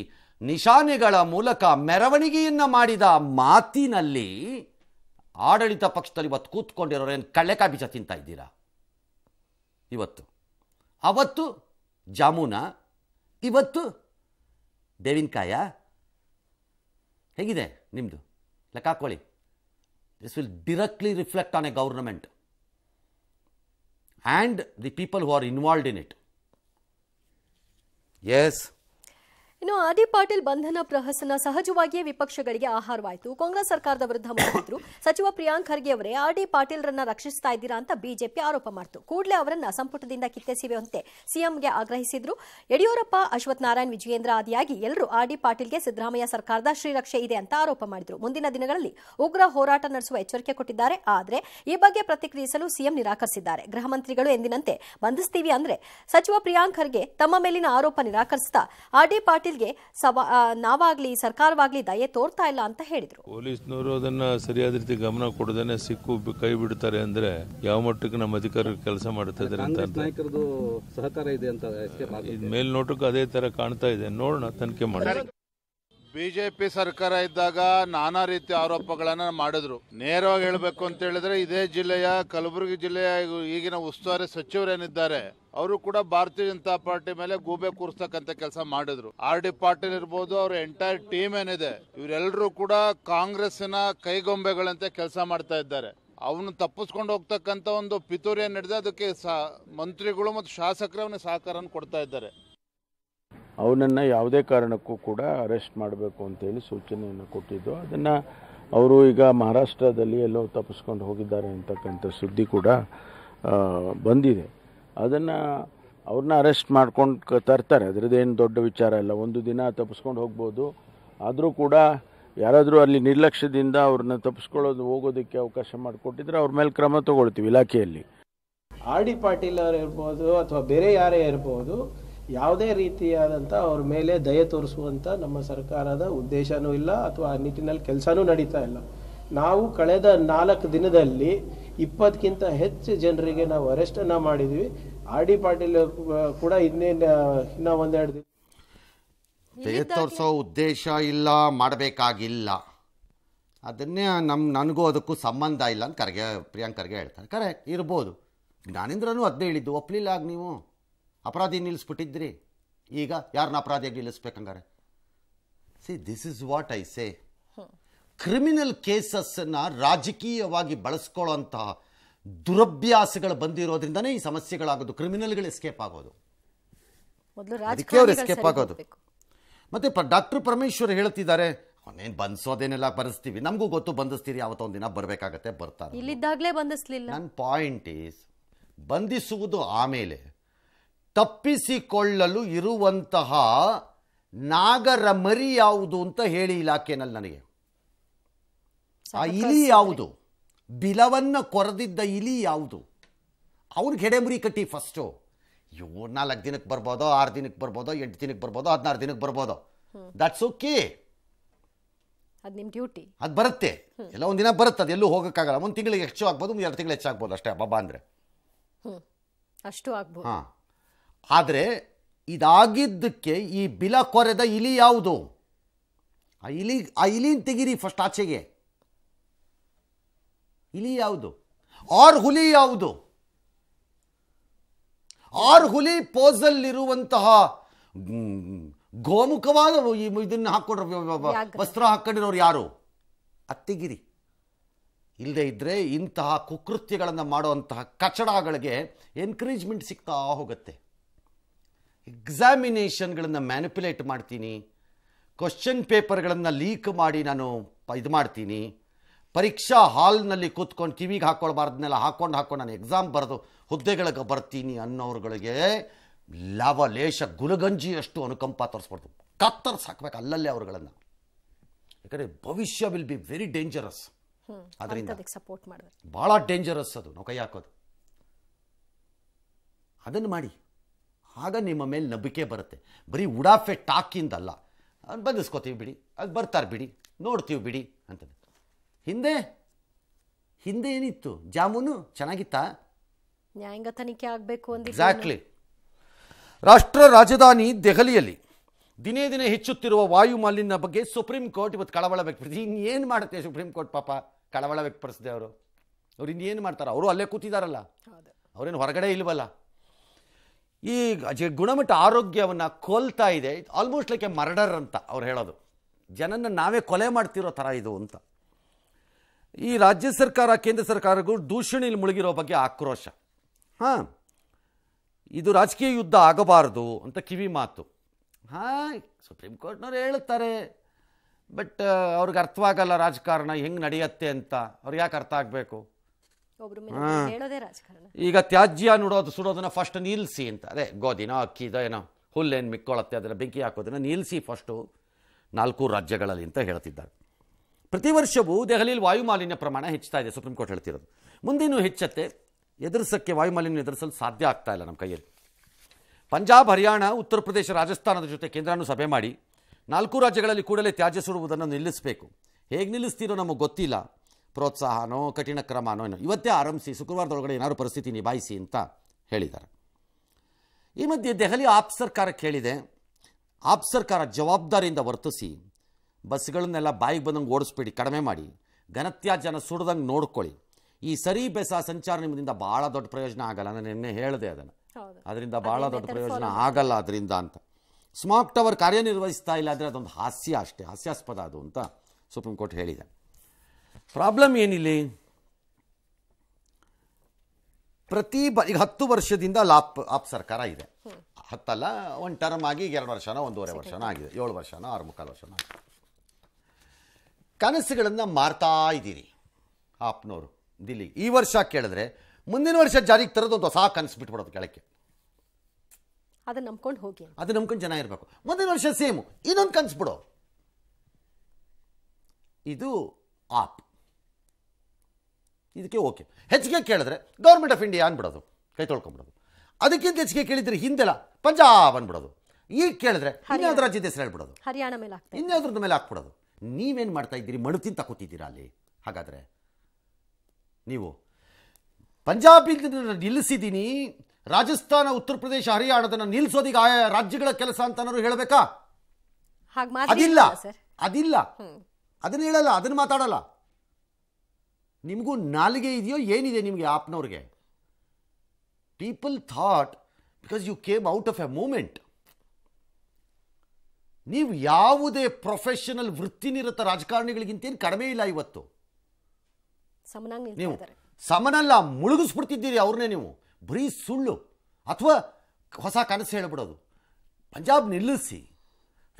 [SPEAKER 1] ನಿಶಾನೆಗಳ ಮೂಲಕ ಮೆರವಣಿಗೆಯನ್ನು ಮಾಡಿದ ಮಾತಿನಲ್ಲಿ ಆಡಳಿತ ಪಕ್ಷದಲ್ಲಿ ಇವತ್ತು ಕೂತ್ಕೊಂಡಿರೋರು ಏನು ಕಳ್ಳೆಕಾಯಿ ಬೀಜ ತಿಂತಾ ಇದ್ದೀರಾ ಇವತ್ತು ಅವತ್ತು ಜಾಮೂನ ಇವತ್ತು ಬೇವಿನಕಾಯ ಹೇಗಿದೆ ನಿಮ್ಮದು ಲೆಕ್ಕ ಹಾಕೊಳ್ಳಿ this will directly reflect on a government and the people who are involved in it ಎಸ್
[SPEAKER 2] ಇನ್ನು ಆದಿ ಪಾಟೀಲ್ ಬಂಧನ ಪ್ರಹಸನ ಸಹಜವಾಗಿಯೇ ವಿಪಕ್ಷಗಳಿಗೆ ಆಹಾರವಾಯಿತು ಕಾಂಗ್ರೆಸ್ ಸರ್ಕಾರದ ವಿರುದ್ಧ ಮಾಡಿದ್ರು ಸಚಿವ ಪ್ರಿಯಾಂಕ್ ಖರ್ಗೆ ಅವರೇ ಆರ್ ಡಿ ಪಾಟೀಲ್ರನ್ನ ರಕ್ಷಿಸ್ತಾ ಇದ್ದೀರಾ ಅಂತ ಬಿಜೆಪಿ ಆರೋಪ ಮಾಡಿತು ಕೂಡಲೇ ಅವರನ್ನ ಸಂಪುಟದಿಂದ ಕಿತ್ತೆಸಿವೆಯಂತೆ ಸಿಎಂಗೆ ಆಗ್ರಹಿಸಿದ್ರು ಯಡಿಯೂರಪ್ಪ ಅಶ್ವಥ್ ನಾರಾಯಣ್ ವಿಜಯೇಂದ್ರ ಆದಿಯಾಗಿ ಎಲ್ಲರೂ ಆರ್ ಡಿ ಪಾಟೀಲ್ಗೆ ಸಿದ್ದರಾಮಯ್ಯ ಸರ್ಕಾರದ ಶ್ರೀರಕ್ಷೆ ಇದೆ ಅಂತ ಆರೋಪ ಮಾಡಿದ್ರು ಮುಂದಿನ ದಿನಗಳಲ್ಲಿ ಉಗ್ರ ಹೋರಾಟ ನಡೆಸುವ ಎಚ್ಚರಿಕೆ ಕೊಟ್ಟಿದ್ದಾರೆ ಆದರೆ ಈ ಬಗ್ಗೆ ಪ್ರತಿಕ್ರಿಯಿಸಲು ಸಿಎಂ ನಿರಾಕರಿಸಿದ್ದಾರೆ ಗೃಹ ಮಂತ್ರಿಗಳು ಎಂದಿನಂತೆ ಬಂಧಿಸ್ತೀವಿ ಅಂದ್ರೆ ಸಚಿವ ಪ್ರಿಯಾಂಕ್ ಖರ್ಗೆ ತಮ್ಮ ಮೇಲಿನ ಆರೋಪ ನಿರಾಕರಿಸಿದ ಆರ್ ಡಿ ಪಾಟೀಲ್ ಪಾಟೀಲ್ಗೆ ನಾವಾಗ್ಲಿ ಸರ್ಕಾರವಾಗ್ಲಿ ದಯೆ ತೋರ್ತಾ ಇಲ್ಲ ಅಂತ ಹೇಳಿದ್ರು
[SPEAKER 1] ಪೊಲೀಸ್ನವರು ಅದನ್ನ ಸರಿಯಾದ ರೀತಿ ಗಮನ ಕೊಡದೇನೆ ಸಿಕ್ಕು ಕೈ ಬಿಡ್ತಾರೆ ಅಂದ್ರೆ ಯಾವ ಮಟ್ಟಕ್ಕೆ ನಮ್ಮ ಅಧಿಕಾರಿ ಕೆಲಸ ಮಾಡ್ತಾ ಇದೆ ಅಂತ ಮೇಲ್ನೋಟಕ್ಕೆ ಅದೇ ತರ ಕಾಣ್ತಾ ಇದೆ ನೋಡೋಣ ತನಿಖೆ ಮಾಡಿ ಬಿಜೆಪಿ ಸರ್ಕಾರ ಇದ್ದಾಗ ನಾನಾ ರೀತಿಯ ಆರೋಪಗಳನ್ನು ಮಾಡಿದ್ರು ನೇರವಾಗಿ ಹೇಳಬೇಕು ಅಂತ ಹೇಳಿದ್ರೆ ಇದೇ ಜಿಲ್ಲೆಯ ಕಲಬುರಗಿ ಜಿಲ್ಲೆಯ ಈಗಿನ ಉಸ್ತುವಾರಿ ಸಚಿವರೇನಿದ್ದಾರೆ ಅವರು ಕೂಡ ಭಾರತೀಯ ಜನತಾ ಪಾರ್ಟಿ ಮೇಲೆ ಗೂಬೆ ಕೂರಿಸ್ತಕ್ಕಂಥ ಕೆಲಸ ಮಾಡಿದ್ರು ಆರ್ ಡಿ ಪಾಟೀಲ್ ಇರ್ಬೋದು ಅವ್ರ ಎಂಟೈರ್ ಟೀಮ್ ಏನಿದೆ ಇವರೆಲ್ಲರೂ ಕೂಡ ಕಾಂಗ್ರೆಸ್ನ ಕೈಗೊಂಬೆಗಳಂತೆ ಕೆಲಸ ಮಾಡ್ತಾ ಇದ್ದಾರೆ ಅವನು ತಪ್ಪಿಸ್ಕೊಂಡು ಹೋಗ್ತಕ್ಕಂಥ ಒಂದು ಪಿತೂರಿಯನ್ನು ನಡೆದ ಅದಕ್ಕೆ ಮಂತ್ರಿಗಳು ಮತ್ತು ಶಾಸಕರು ಅವನಿಗೆ ಕೊಡ್ತಾ ಇದ್ದಾರೆ ಅವನನ್ನು ಯಾವುದೇ ಕಾರಣಕ್ಕೂ ಕೂಡ ಅರೆಸ್ಟ್ ಮಾಡಬೇಕು ಅಂತೇಳಿ ಸೂಚನೆಯನ್ನು ಕೊಟ್ಟಿದ್ದು ಅದನ್ನು ಅವರು ಈಗ ಮಹಾರಾಷ್ಟ್ರದಲ್ಲಿ ಎಲ್ಲೋ ತಪ್ಪಿಸ್ಕೊಂಡು ಹೋಗಿದ್ದಾರೆ ಅಂತಕ್ಕಂಥ ಸುದ್ದಿ ಕೂಡ ಬಂದಿದೆ ಅದನ್ನು ಅವ್ರನ್ನ ಅರೆಸ್ಟ್ ಮಾಡ್ಕೊಂಡು ತರ್ತಾರೆ ಅದರದ್ದೇನು ದೊಡ್ಡ ವಿಚಾರ ಇಲ್ಲ ಒಂದು ದಿನ ತಪ್ಪಿಸ್ಕೊಂಡು ಹೋಗ್ಬೋದು ಆದರೂ ಕೂಡ ಯಾರಾದರೂ ಅಲ್ಲಿ ನಿರ್ಲಕ್ಷ್ಯದಿಂದ ಅವ್ರನ್ನ ತಪ್ಪಿಸ್ಕೊಳ್ಳೋದು ಹೋಗೋದಕ್ಕೆ ಅವಕಾಶ ಮಾಡಿಕೊಟ್ಟಿದ್ರೆ ಅವ್ರ ಮೇಲೆ ಕ್ರಮ ತಗೊಳ್ತೀವಿ ಇಲಾಖೆಯಲ್ಲಿ
[SPEAKER 2] ಆರ್ ಡಿ ಪಾಟೀಲ್ ಅವರು ಇರ್ಬೋದು ಅಥವಾ ಬೇರೆ ಯಾರೇ ಇರ್ಬೋದು ಯಾವುದೇ ರೀತಿಯಾದಂಥ ಅವ್ರ ಮೇಲೆ ದಯೆ ತೋರಿಸುವಂಥ ನಮ್ಮ ಸರ್ಕಾರದ ಉದ್ದೇಶನೂ ಇಲ್ಲ ಅಥವಾ ಆ ನಿಟ್ಟಿನಲ್ಲಿ ಕೆಲಸನೂ ನಡೀತಾ ಇಲ್ಲ ನಾವು ಕಳೆದ ನಾಲ್ಕು ದಿನದಲ್ಲಿ ಇಪ್ಪತ್ತಕ್ಕಿಂತ
[SPEAKER 1] ಹೆಚ್ಚು ಜನರಿಗೆ ನಾವು ಅರೆಸ್ಟನ್ನು ಮಾಡಿದ್ವಿ ಆರ್ ಡಿ ಪಾಟೀಲ್ ಕೂಡ ಇನ್ನೇನು ಇನ್ನೂ ಒಂದೆರಡು ದಿನ ದಯ ತೋರಿಸೋ ಉದ್ದೇಶ ಇಲ್ಲ ಮಾಡಬೇಕಾಗಿಲ್ಲ ಅದನ್ನೇ ನಮ್ಮ ನನಗೂ ಅದಕ್ಕೂ ಸಂಬಂಧ ಇಲ್ಲ ಅಂತ ಖರ್ಗೆ ಪ್ರಿಯಾಂಕ್ ಹೇಳ್ತಾರೆ ಕರೆಕ್ಟ್ ಇರ್ಬೋದು ಜ್ಞಾನೇಂದ್ರನೂ ಅದನ್ನೇ ಹೇಳಿದ್ದು ಒಪ್ಪಲಿಲ್ಲ ಆಗ ನೀವು ಅಪರಾಧಿ ನಿಲ್ಲಿಸ್ಬಿಟ್ಟಿದ್ರಿ ಈಗ ಯಾರನ್ನ ಅಪರಾಧಿಯಾಗಿ ನಿಲ್ಲಿಸ್ಬೇಕಂಗಾರೆ see this is what I say criminal ಕೇಸಸ್ಸನ್ನು ರಾಜಕೀಯವಾಗಿ ಬಳಸ್ಕೊಳ್ಳೋಂತಹ ದುರಭ್ಯಾಸಗಳು ಬಂದಿರೋದ್ರಿಂದನೇ ಈ ಸಮಸ್ಯೆಗಳಾಗೋದು ಕ್ರಿಮಿನಲ್ಗಳು ಎಸ್ಕೇಪ್ ಆಗೋದು ಎಸ್ಕೇಪ್ ಆಗೋದು ಮತ್ತೆ ಡಾಕ್ಟರ್ ಪರಮೇಶ್ವರ್ ಹೇಳ್ತಿದ್ದಾರೆ ಅವನೇನು ಬಂಧಿಸೋದೇನೆಲ್ಲ ಬರೆಸ್ತೀವಿ ನಮಗೂ ಗೊತ್ತು ಬಂಧಿಸ್ತೀರಿ ಯಾವತ್ತೊಂದು ದಿನ ಬರಬೇಕಾಗತ್ತೆ ಬರ್ತಾರೆ
[SPEAKER 2] ಇಲ್ಲಿದ್ದಾಗಲೇ ಬಂಧಿಸ್ಲಿಲ್ಲ ನನ್ನ
[SPEAKER 1] ಪಾಯಿಂಟ್ ಈಸ್ ಬಂಧಿಸುವುದು ಆಮೇಲೆ ತಪ್ಪಿಸಿಕೊಳ್ಳಲು ಇರುವಂತಹ ನಾಗರ ಮರಿ ಯಾವುದು ಅಂತ ಹೇಳಿ ಇಲಾಖೆನಲ್ಲಿ ನನಗೆ ಆ ಇಲಿ ಯಾವುದು ಬಿಲವನ್ನು ಕೊರೆದಿದ್ದ ಇಲಿ ಯಾವುದು ಅವ್ನಿಗೆ ಹೆಡೆಮುರಿ ಕಟ್ಟಿ ಫಸ್ಟು ಇವು ನಾಲ್ಕು ದಿನಕ್ಕೆ ಬರ್ಬೋದು ಆರು ದಿನಕ್ಕೆ ಬರ್ಬೋದು ಎಂಟು ದಿನಕ್ಕೆ ಬರ್ಬೋದು ಹದಿನಾರು ದಿನಕ್ಕೆ ಬರ್ಬೋದು ದಾಟ್ಸ್ ಓಕೆ ಅದು ನಿಮ್ಮ ಡ್ಯೂಟಿ ಅದು ಬರುತ್ತೆ ಎಲ್ಲ ಒಂದು ದಿನ ಬರುತ್ತೆ ಅದು ಎಲ್ಲೂ ಹೋಗೋಕ್ಕಾಗಲ್ಲ ಒಂದು ತಿಂಗಳಿಗೆ ಹೆಚ್ಚು ಆಗ್ಬೋದು ಎರಡು ತಿಂಗಳು ಹೆಚ್ಚಾಗ್ಬೋದು ಅಷ್ಟೇ ಬಾಬಾ ಅಂದರೆ
[SPEAKER 2] ಅಷ್ಟು ಆಗ್ಬೋದು ಹಾಂ
[SPEAKER 1] ಆದರೆ ಇದಾಗಿದ್ದಕ್ಕೆ ಈ ಬಿಲ ಕೊರೆದ ಇಲಿ ಯಾವುದು ಆ ಇಲಿ ಆ ಇಲಿನ ತೆಗಿರಿ ಫಸ್ಟ್ ಆಚೆಗೆ ಇಲಿ ಯಾವುದು ಆರ್ ಹುಲಿ ಯಾವುದು ಆರ್ ಹುಲಿ ಪೋಸಲ್ಲಿರುವಂತಹ ಗೋಮುಖವಾದ ಇದನ್ನು ಹಾಕೊಂಡ್ರ ವಸ್ತ್ರ ಹಾಕೊಂಡಿರೋರು ಯಾರು ಅತ್ತಿಗಿರಿ ಇಲ್ಲದೆ ಇದ್ದರೆ ಇಂತಹ ಕುಕೃತ್ಯಗಳನ್ನು ಮಾಡುವಂತಹ ಕಚಡಗಳಿಗೆ ಎನ್ಕರೇಜ್ಮೆಂಟ್ ಸಿಗ್ತಾ ಹೋಗುತ್ತೆ ಎಕ್ಸಾಮಿನೇಷನ್ಗಳನ್ನು ಮ್ಯಾನಿಪ್ಯುಲೇಟ್ ಮಾಡ್ತೀನಿ ಕ್ವಶನ್ ಪೇಪರ್ಗಳನ್ನು ಲೀಕ್ ಮಾಡಿ ನಾನು ಇದು ಮಾಡ್ತೀನಿ ಪರೀಕ್ಷಾ ಹಾಲ್ನಲ್ಲಿ ಕೂತ್ಕೊಂಡು ಕಿವಿಗೆ ಹಾಕ್ಕೊಳ್ಬಾರ್ದನ್ನೆಲ್ಲ ಹಾಕೊಂಡು ಹಾಕೊಂಡು ನಾನು ಎಕ್ಸಾಮ್ ಬರೆದು ಹುದ್ದೆಗಳಿಗೆ ಬರ್ತೀನಿ ಅನ್ನೋರುಗಳಿಗೆ ಲವ ಗುಲಗಂಜಿ ಅಷ್ಟು ಅನುಕಂಪ ತೋರಿಸ್ಬಾರ್ದು ಕತ್ತರ್ಸ್ ಹಾಕ್ಬೇಕು ಅಲ್ಲಲ್ಲೇ ಅವರುಗಳನ್ನು ಯಾಕಂದರೆ ಭವಿಷ್ಯ ವಿಲ್ ಬಿ ವೆರಿ ಡೇಂಜರಸ್
[SPEAKER 2] ಅದರಿಂದ ಸಪೋರ್ಟ್
[SPEAKER 1] ಭಾಳ ಡೇಂಜರಸ್ ಅದು ನಾವು ಕೈ ಹಾಕೋದು ಅದನ್ನು ಮಾಡಿ ಆಗ ನಿಮ್ಮ ಮೇಲೆ ನಂಬಿಕೆ ಬರುತ್ತೆ ಬರೀ ಉಡಾಫೆ ಟಾಕಿಂದಲ್ಲ ಅದು ಬಂಧಿಸ್ಕೋತೀವಿ ಬಿಡಿ ಅದು ಬರ್ತಾರೆ ಬಿಡಿ ನೋಡ್ತೀವಿ ಬಿಡಿ ಅಂತ ಹಿಂದೆ ಹಿಂದೆ ಏನಿತ್ತು ಜಾಮೂನು ಚೆನ್ನಾಗಿತ್ತಾ
[SPEAKER 2] ನ್ಯಾಯಾಂಗ ತನಿಖೆ ಆಗಬೇಕು ಅಂತ ಎಕ್ಸಾಕ್ಟ್ಲಿ
[SPEAKER 1] ರಾಷ್ಟ್ರ ರಾಜಧಾನಿ ದೆಹಲಿಯಲ್ಲಿ ದಿನೇ ದಿನೇ ಹೆಚ್ಚುತ್ತಿರುವ ವಾಯು ಮಾಲಿನ್ಯ ಬಗ್ಗೆ ಸುಪ್ರೀಂ ಕೋರ್ಟ್ ಇವತ್ತು ಕಳವಳ ವ್ಯಕ್ತಪಡಿಸಿ ಇನ್ನೇನು ಮಾಡುತ್ತೆ ಸುಪ್ರೀಂ ಕೋರ್ಟ್ ಪಾಪ ಕಳವಳ ವ್ಯಕ್ತಪಡಿಸಿದೆ ಅವರು ಅವ್ರು ಇನ್ನೇನು ಮಾಡ್ತಾರೆ ಅವರು ಅಲ್ಲೇ ಕೂತಿದಾರಲ್ಲ ಅವ್ರೇನು ಹೊರಗಡೆ ಇಲ್ವಲ್ಲ ಈ ಗುಣಮಟ್ಟ ಆರೋಗ್ಯವನ್ನು ಕೊಲ್ತಾ ಇದೆ ಆಲ್ಮೋಸ್ಟ್ ಲೈಕ್ ಎ ಮರ್ಡರ್ ಅಂತ ಅವ್ರು ಹೇಳೋದು ಜನನ ನಾವೇ ಕೊಲೆ ಮಾಡ್ತಿರೋ ಥರ ಇದು ಅಂತ ಈ ರಾಜ್ಯ ಸರ್ಕಾರ ಕೇಂದ್ರ ಸರ್ಕಾರಗಳು ದೂಷಣೆಯಲ್ಲಿ ಮುಳುಗಿರೋ ಬಗ್ಗೆ ಆಕ್ರೋಶ ಹಾಂ ಇದು ರಾಜಕೀಯ ಯುದ್ಧ ಆಗಬಾರದು ಅಂತ ಕಿವಿ ಮಾತು ಹಾಂ ಸುಪ್ರೀಂ ಕೋರ್ಟ್ನವ್ರು ಹೇಳ್ತಾರೆ ಬಟ್ ಅವ್ರಿಗೆ ಅರ್ಥವಾಗಲ್ಲ ರಾಜಕಾರಣ ಹೆಂಗೆ ನಡೆಯುತ್ತೆ ಅಂತ ಅವ್ರಿಗೆ ಯಾಕೆ ಅರ್ಥ ಆಗಬೇಕು ಈಗ ತ್ಯಾಜ್ಯ ನೋಡೋದು ಸುಡೋದನ್ನ ಫಸ್ಟ್ ನಿಲ್ಲಿಸಿ ಅಂತ ಅದೇ ಗೋಧಿನ ಅಕ್ಕಿದ ಏನೋ ಹುಲ್ಲೇನು ಮಿಕ್ಕೊಳತ್ತೆ ಅದನ್ನ ಬೆಂಕಿ ಹಾಕೋದನ್ನ ನಿಲ್ಲಿಸಿ ಫಸ್ಟು ನಾಲ್ಕು ರಾಜ್ಯಗಳಲ್ಲಿ ಅಂತ ಹೇಳ್ತಿದ್ದಾರೆ ಪ್ರತಿ ವರ್ಷವೂ ದೆಹಲಿಯಲ್ಲಿ ವಾಯುಮಾಲಿನ್ಯ ಪ್ರಮಾಣ ಹೆಚ್ಚುತ್ತಾ ಇದೆ ಸುಪ್ರೀಂ ಕೋರ್ಟ್ ಹೇಳ್ತಿರೋದು ಮುಂದಿನೂ ಹೆಚ್ಚತ್ತೆ ಎದುರಿಸೋಕ್ಕೆ ವಾಯುಮಾಲಿನ್ಯ ಎದುರಿಸಲು ಸಾಧ್ಯ ಆಗ್ತಾ ಇಲ್ಲ ನಮ್ಮ ಕೈಯಲ್ಲಿ ಪಂಜಾಬ್ ಹರಿಯಾಣ ಉತ್ತರ ಪ್ರದೇಶ ರಾಜಸ್ಥಾನದ ಜೊತೆ ಕೇಂದ್ರನೂ ಸಭೆ ಮಾಡಿ ನಾಲ್ಕು ರಾಜ್ಯಗಳಲ್ಲಿ ಕೂಡಲೇ ತ್ಯಾಜ್ಯ ಸುಡುವುದನ್ನು ನಿಲ್ಲಿಸಬೇಕು ಹೇಗೆ ನಿಲ್ಲಿಸ್ತೀರೋ ನಮಗೆ ಗೊತ್ತಿಲ್ಲ ಪ್ರೋತ್ಸಾಹನೋ ಕಠಿಣ ಕ್ರಮನೋ ಏನೋ ಇವತ್ತೇ ಆರಂಭಿಸಿ ಶುಕ್ರವಾರದೊಳಗಡೆ ಏನಾದ್ರು ಪರಿಸ್ಥಿತಿ ನಿಭಾಯಿಸಿ ಅಂತ ಹೇಳಿದ್ದಾರೆ ಈ ಮಧ್ಯೆ ದೆಹಲಿ ಆಪ್ ಸರ್ಕಾರ ಕೇಳಿದೆ ಆಪ್ ಸರ್ಕಾರ ಜವಾಬ್ದಾರಿಯಿಂದ ವರ್ತಿಸಿ ಬಸ್ಗಳನ್ನೆಲ್ಲ ಬಾಯಿಗೆ ಬಂದಂಗೆ ಓಡಿಸ್ಬೇಡಿ ಕಡಿಮೆ ಮಾಡಿ ಘನತ್ಯಾಜ್ಯನ ಸುಡ್ದಂಗೆ ನೋಡ್ಕೊಳ್ಳಿ ಈ ಸರಿ ಬೆಸ ಸಂಚಾರ ನಿಮ್ಮದಿಂದ ಭಾಳ ದೊಡ್ಡ ಪ್ರಯೋಜನ ಆಗಲ್ಲ ನಾನು ನಿನ್ನೆ ಹೇಳಿದೆ ಅದನ್ನು ಅದರಿಂದ ಭಾಳ ದೊಡ್ಡ ಪ್ರಯೋಜನ ಆಗಲ್ಲ ಅದರಿಂದ ಅಂತ ಸ್ಮಾರ್ಟ್ ಟವರ್ ಕಾರ್ಯನಿರ್ವಹಿಸ್ತಾ ಇಲ್ಲ ಅಂದರೆ ಅದೊಂದು ಹಾಸ್ಯ ಅಷ್ಟೇ ಹಾಸ್ಯಾಸ್ಪದ ಅದು ಅಂತ ಸುಪ್ರೀಂ ಕೋರ್ಟ್ ಹೇಳಿದೆ ಪ್ರಾಬ್ಲಮ್ ಏನಿಲ್ಲ ಪ್ರತಿ ಬ ಈಗ ಹತ್ತು ವರ್ಷದಿಂದ ಲಾಪ್ ಆಪ್ ಸರ್ಕಾರ ಇದೆ ಹತ್ತಲ್ಲ ಒಂದು ಟರ್ಮ್ ಆಗಿ ಈಗ ಎರಡು ವರ್ಷನ ಒಂದೂವರೆ ವರ್ಷನ ಆಗಿದೆ ಏಳು ವರ್ಷನ ಆರು ಮುಕ್ಕಾಲು ವರ್ಷನೋ ಕನಸುಗಳನ್ನು ಮಾರ್ತಾ ಇದ್ದೀರಿ ಆಪ್ನವರು ದಿಲ್ಲಿ ಈ ವರ್ಷ ಕೇಳಿದ್ರೆ ಮುಂದಿನ ವರ್ಷ ಜಾರಿಗೆ ತರೋದು ಒಂದು ಹೊಸ ಕನಸು ಬಿಟ್ಬಿಡೋದು ಕೆಳಕ್ಕೆ
[SPEAKER 2] ಅದನ್ನ ನಂಬ್ಕೊಂಡು ಹೋಗಿ
[SPEAKER 1] ಅದು ನಂಬ್ಕೊಂಡು ಜನ ಇರಬೇಕು ಮುಂದಿನ ವರ್ಷ ಸೇಮು ಇನ್ನೊಂದು ಕನಸು ಬಿಡೋ ಇದು ಆಪ್ ಇದಕ್ಕೆ ಓಕೆ ಹೆಚ್ಚಿಗೆ ಕೇಳಿದ್ರೆ ಗೌರ್ಮೆಂಟ್ ಆಫ್ ಇಂಡಿಯಾ ಅನ್ಬಿಡೋದು ಕೈ ತೊಳ್ಕೊಂಬಿಡೋದು ಅದಕ್ಕಿಂತ ಹೆಚ್ಚಿಗೆ ಕೇಳಿದ್ರೆ ಹಿಂದೆಲ್ಲ ಪಂಜಾಬ್ ಅಂದ್ಬಿಡೋದು ಈಗ ಕೇಳಿದ್ರೆ ಇನ್ಯಾವ್ದು ರಾಜ್ಯದ ಹೆಸರು ಹೇಳ್ಬಿಡೋದು ಹರಿಯಾಣ ಮೇಲೆ ಇನ್ಯಾವ್ದ್ರದ ಮೇಲೆ ಹಾಕ್ಬಿಡೋದು ನೀವೇನು ಮಾಡ್ತಾ ಇದ್ದೀರಿ ಮಡು ತಿಂತ ಕೂತಿದ್ದೀರಾ ಅಲ್ಲಿ ಹಾಗಾದರೆ ನೀವು ಪಂಜಾಬಿಂದ ನಿಲ್ಲಿಸಿದ್ದೀನಿ ರಾಜಸ್ಥಾನ ಉತ್ತರ ಪ್ರದೇಶ ಹರಿಯಾಣದನ್ನ ನಿಲ್ಲಿಸೋದಿಗೆ ಆಯಾ ರಾಜ್ಯಗಳ ಕೆಲಸ ಅಂತ ಹೇಳಬೇಕಾ ಅದಿಲ್ಲ ಅದಿಲ್ಲ ಅದನ್ನ ಹೇಳಲ್ಲ ಅದನ್ನ ಮಾತಾಡಲ್ಲ ನಿಮಗೂ ನಾಲಿಗೆ ಇದೆಯೋ ಏನಿದೆ ನಿಮಗೆ ಆಪ್ನವ್ರಿಗೆ people thought because you came out of a moment ನೀವು ಯಾವುದೇ ಪ್ರೊಫೆಷನಲ್ ವೃತ್ತಿನಿರತ ಏನು ಕಡಿಮೆ ಇಲ್ಲ ಇವತ್ತು ನೀವು ಸಮನಲ್ಲ ಮುಳುಗಿಸ್ಬಿಡ್ತಿದ್ದೀರಿ ಅವ್ರನ್ನೇ ನೀವು ಬರೀ ಸುಳ್ಳು ಅಥವಾ ಹೊಸ ಕನಸು ಹೇಳ್ಬಿಡೋದು ಪಂಜಾಬ್ ನಿಲ್ಲಿಸಿ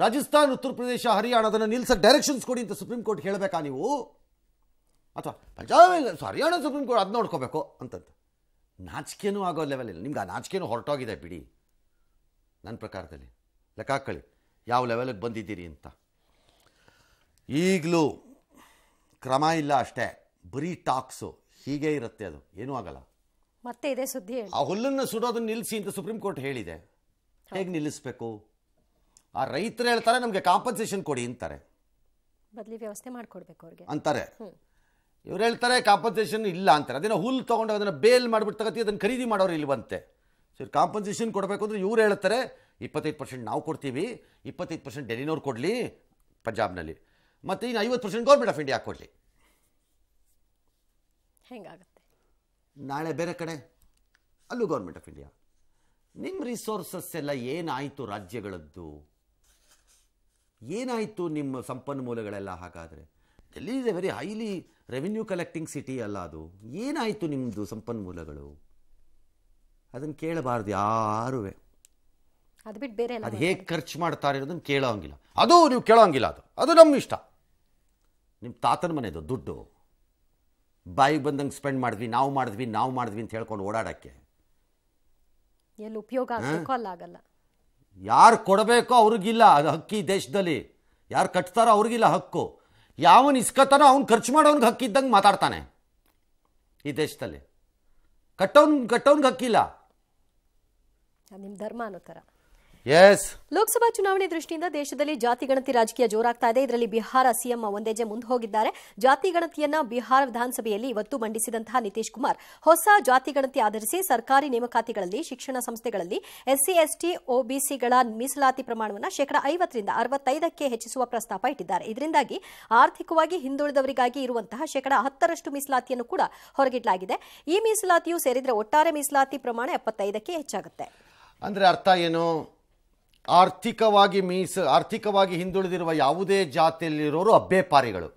[SPEAKER 1] ರಾಜಸ್ಥಾನ್ ಉತ್ತರ ಪ್ರದೇಶ ಹರಿಯಾಣದನ್ನು ನಿಲ್ಲಿಸಕ್ಕೆ ಡೈರೆಕ್ಷನ್ಸ್ ಕೊಡಿ ಅಂತ ಸುಪ್ರೀಂ ಕೋರ್ಟ್ ಹೇಳಬೇಕಾ ನೀವು ಅಥವಾ Punjab so Haryana supreme court ಅದು ನೋಡ್ಕೋಬೇಕು ಅಂತಂತ ನಾಚಿಕೆನೂ ಆಗೋ ಲೆವೆಲ್ ಇಲ್ಲ ನಿಮ್ಗೆ ಆ ನಾಚಿಕೆನೂ ಹೊರಟೋಗಿದೆ ಬಿಡಿ ನನ್ನ ಪ್ರಕಾರದಲ್ಲಿ ಲೆಕ್ಕ ಹಾಕ್ಕೊಳ್ಳಿ ಯಾವ ಲೆವೆಲಿಗೆ ಬಂದಿದ್ದೀರಿ ಅಂತ ಈಗಲೂ ಕ್ರಮ ಇಲ್ಲ ಅಷ್ಟೇ ಬರೀ ಟಾಕ್ಸು ಹೀಗೆ ಇರುತ್ತೆ ಅದು ಏನೂ ಆಗಲ್ಲ
[SPEAKER 2] ಮತ್ತೆ ಇದೆ ಸುದ್ದಿ
[SPEAKER 1] ಆ ಹುಲ್ಲನ್ನು ಸುಡೋದನ್ನ ನಿಲ್ಲಿಸಿ ಅಂತ ಸುಪ್ರೀಂ ಕೋರ್ಟ್ ಹೇಳಿದೆ ಹೇಗೆ ನಿಲ್ಲಿಸಬೇಕು ಆ ರೈತರು ಹೇಳ್ತಾರೆ ನಮಗೆ ಕಾಂಪನ್ಸೇಷನ್ ಕೊಡಿ ಅಂತಾರೆ
[SPEAKER 2] ಬದಲಿ ವ್ಯವಸ್ಥೆ ಮಾಡಿಕೊಡ್ಬೇಕು ಅವ್ರಿಗೆ ಅಂತಾರೆ
[SPEAKER 1] ಇವ್ರು ಹೇಳ್ತಾರೆ ಕಾಂಪನ್ಸೇಷನ್ ಇಲ್ಲ ಅಂತಾರೆ ಅದನ್ನು ಹುಲ್ಲು ತೊಗೊಂಡು ಅದನ್ನು ಬೇಲ್ ಮಾಡಿಬಿಟ್ಟು ತಗೋತೀವಿ ಅದನ್ನು ಖರೀದಿ ಮಾಡೋರು ಇಲ್ಲಿ ಬಂತೆ ಸೊ ಇವ್ರು ಕಾಂಪನ್ಸೇಷನ್ ಕೊಡಬೇಕು ಅಂದರೆ ಇವ್ರು ಹೇಳ್ತಾರೆ ಇಪ್ಪತ್ತೈದು ಪರ್ಸೆಂಟ್ ನಾವು ಕೊಡ್ತೀವಿ ಇಪ್ಪತ್ತೈದು ಪರ್ಸೆಂಟ್ ಡೆಲ್ಲಿನವ್ರು ಕೊಡಲಿ ಪಂಜಾಬ್ನಲ್ಲಿ ಮತ್ತು ಇನ್ನು ಐವತ್ತು ಪರ್ಸೆಂಟ್ ಗೌರ್ಮೆಂಟ್ ಆಫ್ ಇಂಡಿಯಾ ಕೊಡಲಿ ಹೆಂಗಾಗುತ್ತೆ ನಾಳೆ ಬೇರೆ ಕಡೆ ಅಲ್ಲೂ ಗೌರ್ಮೆಂಟ್ ಆಫ್ ಇಂಡಿಯಾ ನಿಮ್ಮ ರಿಸೋರ್ಸಸ್ ಎಲ್ಲ ಏನಾಯಿತು ರಾಜ್ಯಗಳದ್ದು ಏನಾಯಿತು ನಿಮ್ಮ ಸಂಪನ್ಮೂಲಗಳೆಲ್ಲ ಹಾಗಾದರೆ Delhi a very highly revenue collecting city ಅಲ್ಲ ಅದು ಏನಾಯಿತು ನಿಮ್ಮದು ಸಂಪನ್ಮೂಲಗಳು ಅದನ್ನು ಕೇಳಬಾರ್ದು ಯಾರೂ
[SPEAKER 2] ಅದು ಬಿಟ್ಟು ಬೇರೆ ಅದು
[SPEAKER 1] ಹೇಗೆ ಖರ್ಚು ಮಾಡ್ತಾರೆ ಅನ್ನೋದನ್ನು ಕೇಳೋಂಗಿಲ್ಲ ಅದು ನೀವು ಕೇಳೋಂಗಿಲ್ಲ ಅದು ಅದು ನಮ್ಮ ಇಷ್ಟ ನಿಮ್ಮ ತಾತನ ಮನೆದು ದುಡ್ಡು ಬಾಯಿಗೆ ಬಂದಂಗೆ ಸ್ಪೆಂಡ್ ಮಾಡಿದ್ವಿ ನಾವು ಮಾಡಿದ್ವಿ ನಾವು ಮಾಡಿದ್ವಿ ಅಂತ ಹೇಳ್ಕೊಂಡು ಓಡಾಡೋಕ್ಕೆ
[SPEAKER 2] ಎಲ್ಲಿ ಉಪಯೋಗ ಆಗಲ್ಲ
[SPEAKER 1] ಯಾರು ಕೊಡಬೇಕೋ ಅವ್ರಿಗಿಲ್ಲ ಅದು ಹಕ್ಕಿ ದೇಶದಲ್ಲಿ ಯಾರು ಕಟ್ತಾರೋ ಅವ್ರಿಗಿಲ್ಲ ಹಕ್ಕು ಯಾವನು ಇಸ್ಕತನೋ ಅವ್ನು ಖರ್ಚು ಮಾಡೋನ್ಗೆ ಹಕ್ಕಿದ್ದಂಗೆ ಮಾತಾಡ್ತಾನೆ ಈ ದೇಶದಲ್ಲಿ ಕಟ್ಟೋನ್ ಕಟ್ಟೋನ್ಗೆ ಹಕ್ಕಿಲ್ಲ
[SPEAKER 2] ನಿಮ್ಮ ಧರ್ಮ ಅನ್ನೋ ಥರ ಎಸ್ ಲೋಕಸಭಾ ಚುನಾವಣೆ ದೃಷ್ಟಿಯಿಂದ ದೇಶದಲ್ಲಿ ಜಾತಿ ಗಣತಿ ರಾಜಕೀಯ ಜೋರಾಗ್ತಾ ಇದೆ ಇದರಲ್ಲಿ ಬಿಹಾರ ಸಿಎಂ ಒಂದೇಜೆ ಮುಂದೆ ಹೋಗಿದ್ದಾರೆ ಜಾತಿ ಗಣತಿಯನ್ನ ಬಿಹಾರ ವಿಧಾನಸಭೆಯಲ್ಲಿ ಇವತ್ತು ಮಂಡಿಸಿದಂತಹ ನಿತೀಶ್ ಕುಮಾರ್ ಹೊಸ ಜಾತಿ ಗಣತಿ ಆಧರಿಸಿ ಸರ್ಕಾರಿ ನೇಮಕಾತಿಗಳಲ್ಲಿ ಶಿಕ್ಷಣ ಸಂಸ್ಥೆಗಳಲ್ಲಿ ಎಸ್ಸಿ ಎಸ್ಟಿ ಒಬಿಸಿಗಳ ಮೀಸಲಾತಿ ಪ್ರಮಾಣವನ್ನು ಶೇಕಡಾ ಐವತ್ತರಿಂದ ಅರವತ್ತೈದಕ್ಕೆ ಹೆಚ್ಚಿಸುವ ಪ್ರಸ್ತಾಪ ಇಟ್ಟಿದ್ದಾರೆ ಇದರಿಂದಾಗಿ ಆರ್ಥಿಕವಾಗಿ ಹಿಂದುಳಿದವರಿಗಾಗಿ ಇರುವಂತಹ ಶೇಕಡಾ ಹತ್ತರಷ್ಟು ಮೀಸಲಾತಿಯನ್ನು ಕೂಡ ಹೊರಗಿಡಲಾಗಿದೆ ಈ ಮೀಸಲಾತಿಯು ಸೇರಿದರೆ ಒಟ್ಟಾರೆ ಮೀಸಲಾತಿ ಪ್ರಮಾಣ ಎಪ್ಪತ್ತೈದಕ್ಕೆ ಹೆಚ್ಚಾಗುತ್ತೆ
[SPEAKER 1] ಅಂದ್ರೆ ಅರ್ಥ ಏನು ಆರ್ಥಿಕವಾಗಿ ಮೀಸ ಆರ್ಥಿಕವಾಗಿ ಹಿಂದುಳಿದಿರುವ ಯಾವುದೇ ಜಾತಿಯಲ್ಲಿರೋರು ಅಬ್ಬೇಪಾರಿಗಳು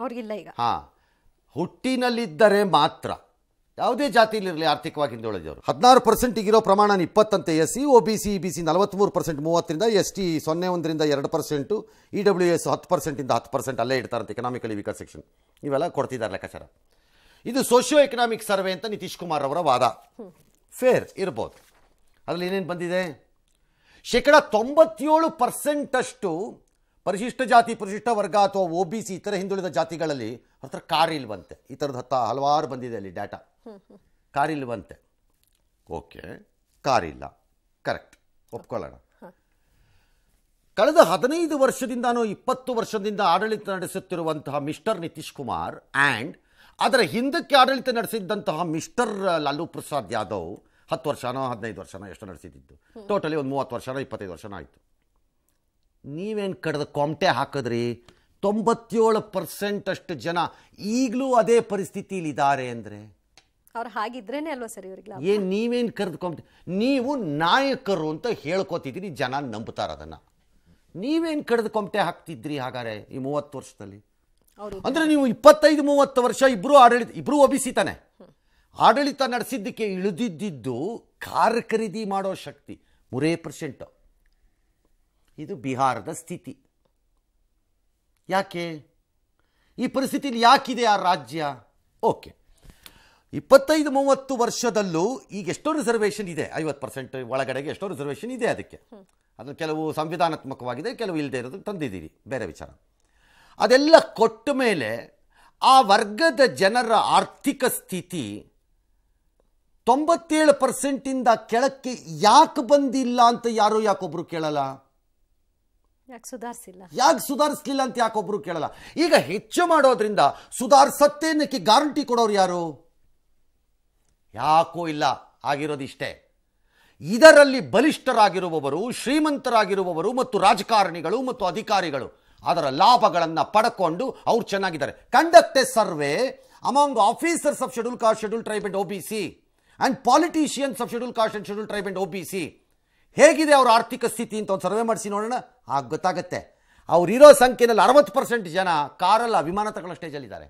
[SPEAKER 1] ಅವ್ರಿಗಿಲ್ಲ ಈಗ ಹಾಂ ಹುಟ್ಟಿನಲ್ಲಿದ್ದರೆ ಮಾತ್ರ ಯಾವುದೇ ಜಾತಿಯಲ್ಲಿರಲಿ ಆರ್ಥಿಕವಾಗಿ ಹಿಂದುಳಿದವರು ಹದಿನಾರು ಪರ್ಸೆಂಟಿಗಿರೋ ಪ್ರಮಾಣ ಇಪ್ಪತ್ತಂತೆ S C O B C E B C ನಲವತ್ತ್ಮೂರು ಪರ್ಸೆಂಟ್ ಮೂವತ್ತರಿಂದ ಎಸ್ ಟಿ ಸೊನ್ನೆ ಒಂದರಿಂದ ಎರಡು ಪರ್ಸೆಂಟು ಇ ಡಬ್ಲ್ಯೂ ಎಸ್ ಹತ್ತು ಪರ್ಸೆಂಟಿಂದ ಹತ್ತು ಪರ್ಸೆಂಟ್ ಅಲ್ಲೇ ಇಡ್ತಾರಂತೆ ಎಕನಾಮಿಕಲಿ ವಿಕಾಸ ಸೆಕ್ಷನ್ ಇವೆಲ್ಲ ಕೊಡ್ತಿದ್ದಾರೆ ಲೆಕ್ಕಾಚಾರ ಇದು ಸೋಷಿಯೋ ಎಕನಾಮಿಕ್ ಸರ್ವೆ ಅಂತ ನಿತೀಶ್ ಕುಮಾರ್ ಅವರ ವಾದ ಫೇರ್ ಇರ್ಬೋದು ಅದರಲ್ಲಿ ಏನೇನು ಬಂದಿದೆ ಶೇಕಡ ತೊಂಬತ್ತೇಳು ಪರ್ಸೆಂಟಷ್ಟು ಪರಿಶಿಷ್ಟ ಜಾತಿ ಪರಿಶಿಷ್ಟ ವರ್ಗ ಅಥವಾ ಒ ಬಿ ಸಿ ಇತರ ಹಿಂದುಳಿದ ಜಾತಿಗಳಲ್ಲಿ ಅವ್ರ ಹತ್ರ ಕಾರ್ ಇಲ್ವಂತೆ ಈ ಥರದ ಹತ್ತ ಹಲವಾರು ಬಂದಿದೆ ಅಲ್ಲಿ ಡಾಟಾ ಕಾರ್ ಇಲ್ವಂತೆ ಓಕೆ ಕಾರ್ ಇಲ್ಲ ಕರೆಕ್ಟ್ ಒಪ್ಕೊಳ್ಳೋಣ ಕಳೆದ ಹದಿನೈದು ವರ್ಷದಿಂದನೂ ಇಪ್ಪತ್ತು ವರ್ಷದಿಂದ ಆಡಳಿತ ನಡೆಸುತ್ತಿರುವಂತಹ ಮಿಸ್ಟರ್ ನಿತೀಶ್ ಕುಮಾರ್ ಆ್ಯಂಡ್ ಅದರ ಹಿಂದಕ್ಕೆ ಆಡಳಿತ ನಡೆಸಿದ್ದಂತಹ ಮಿಸ್ಟರ್ ಲಾಲೂ ಪ್ರಸಾದ್ ಯಾದವ್ ಹತ್ತು ವರ್ಷನೋ ಹದಿನೈದು ವರ್ಷನೋ ಎಷ್ಟು ನಡೆಸಿದ್ದು ಟೋಟಲಿ ಒಂದು ಮೂವತ್ತು ವರ್ಷನೋ ಇಪ್ಪತ್ತೈದು ವರ್ಷನೋ ಆಯಿತು ನೀವೇನು ಕಡ್ದ ಕೊಮಟೆ ಹಾಕಿದ್ರಿ ತೊಂಬತ್ತೇಳು ಪರ್ಸೆಂಟ್ ಅಷ್ಟು ಜನ ಈಗಲೂ ಅದೇ ಇದ್ದಾರೆ ಅಂದರೆ
[SPEAKER 2] ಅವ್ರು ಹಾಗಿದ್ರೇನೆ ಅಲ್ವಾ ಸರಿ ಇವ್ರಿಗೆ ಏನ್
[SPEAKER 1] ನೀವೇನು ಕರೆದುಕೊಂಬ ನೀವು ನಾಯಕರು ಅಂತ ಹೇಳ್ಕೊತಿದ್ದೀರಿ ಜನ ನಂಬುತ್ತಾರೆ ಅದನ್ನ ನೀವೇನು ಕಡ್ದು ಕೊಂಬೆ ಹಾಕ್ತಿದ್ರಿ ಹಾಗಾರೆ ಈ ಮೂವತ್ತು ವರ್ಷದಲ್ಲಿ ಅಂದ್ರೆ ನೀವು ಇಪ್ಪತ್ತೈದು ಮೂವತ್ತು ವರ್ಷ ಇಬ್ರು ಆಡಳಿತ ಇಬ್ರು ಒಬಿಸಿ ತಾನೆ ಆಡಳಿತ ನಡೆಸಿದ್ದಕ್ಕೆ ಇಳಿದಿದ್ದು ಕಾರ್ ಖರೀದಿ ಮಾಡೋ ಶಕ್ತಿ ಮೂರೇ ಪರ್ಸೆಂಟು ಇದು ಬಿಹಾರದ ಸ್ಥಿತಿ ಯಾಕೆ ಈ ಪರಿಸ್ಥಿತಿಯಲ್ಲಿ ಯಾಕಿದೆ ಆ ರಾಜ್ಯ ಓಕೆ ಇಪ್ಪತ್ತೈದು ಮೂವತ್ತು ವರ್ಷದಲ್ಲೂ ಈಗ ಎಷ್ಟೋ ರಿಸರ್ವೇಷನ್ ಇದೆ ಐವತ್ತು ಪರ್ಸೆಂಟ್ ಒಳಗಡೆಗೆ ಎಷ್ಟೋ ರಿಸರ್ವೇಷನ್ ಇದೆ ಅದಕ್ಕೆ ಅದು ಕೆಲವು ಸಂವಿಧಾನಾತ್ಮಕವಾಗಿದೆ ಕೆಲವು ಇಲ್ಲದೆ ಇರೋದು ತಂದಿದ್ದೀರಿ ಬೇರೆ ವಿಚಾರ ಅದೆಲ್ಲ ಕೊಟ್ಟ ಮೇಲೆ ಆ ವರ್ಗದ ಜನರ ಆರ್ಥಿಕ ಸ್ಥಿತಿ ತೊಂಬತ್ತೇಳು ಪರ್ಸೆಂಟಿಂದ ಕೆಳಕ್ಕೆ ಯಾಕೆ ಬಂದಿಲ್ಲ ಅಂತ ಯಾರೋ ಯಾಕೊಬ್ರು ಕೇಳಲ್ಲ
[SPEAKER 2] ಯಾಕೆ ಸುಧಾರಿಸಿಲ್ಲ ಯಾಕೆ
[SPEAKER 1] ಸುಧಾರಿಸ್ಲಿಲ್ಲ ಅಂತ ಯಾಕೊಬ್ರು ಕೇಳಲ್ಲ ಈಗ ಹೆಚ್ಚು ಮಾಡೋದ್ರಿಂದ ಸುಧಾರಿಸತ್ತೇನಕ್ಕೆ ಗ್ಯಾರಂಟಿ ಕೊಡೋರು ಯಾರು ಯಾಕೋ ಇಲ್ಲ ಆಗಿರೋದಿಷ್ಟೇ ಇದರಲ್ಲಿ ಬಲಿಷ್ಠರಾಗಿರುವವರು ಶ್ರೀಮಂತರಾಗಿರುವವರು ಮತ್ತು ರಾಜಕಾರಣಿಗಳು ಮತ್ತು ಅಧಿಕಾರಿಗಳು ಅದರ ಲಾಭಗಳನ್ನು ಪಡ್ಕೊಂಡು ಅವ್ರು ಚೆನ್ನಾಗಿದ್ದಾರೆ conduct a survey among officers of scheduled caste scheduled tribe and O B C and politicians of scheduled caste and scheduled tribe and O B C ಹೇಗಿದೆ ಅವ್ರ ಆರ್ಥಿಕ ಸ್ಥಿತಿ ಅಂತ ಒಂದು ಸರ್ವೆ ಮಾಡಿಸಿ ನೋಡೋಣ ಆಗ ಗೊತ್ತಾಗತ್ತೆ ಅವರಿರೋ ಸಂಖ್ಯೆಯಲ್ಲಿ ಅರವತ್ತು ಪರ್ಸೆಂಟ್ ಜನ ಕಾರಲ್ಲ ವಿಮಾನ ತಗೊಳ್ಳೋ ಸ್ಟೇಜಲ್ಲಿದ್ದಾರೆ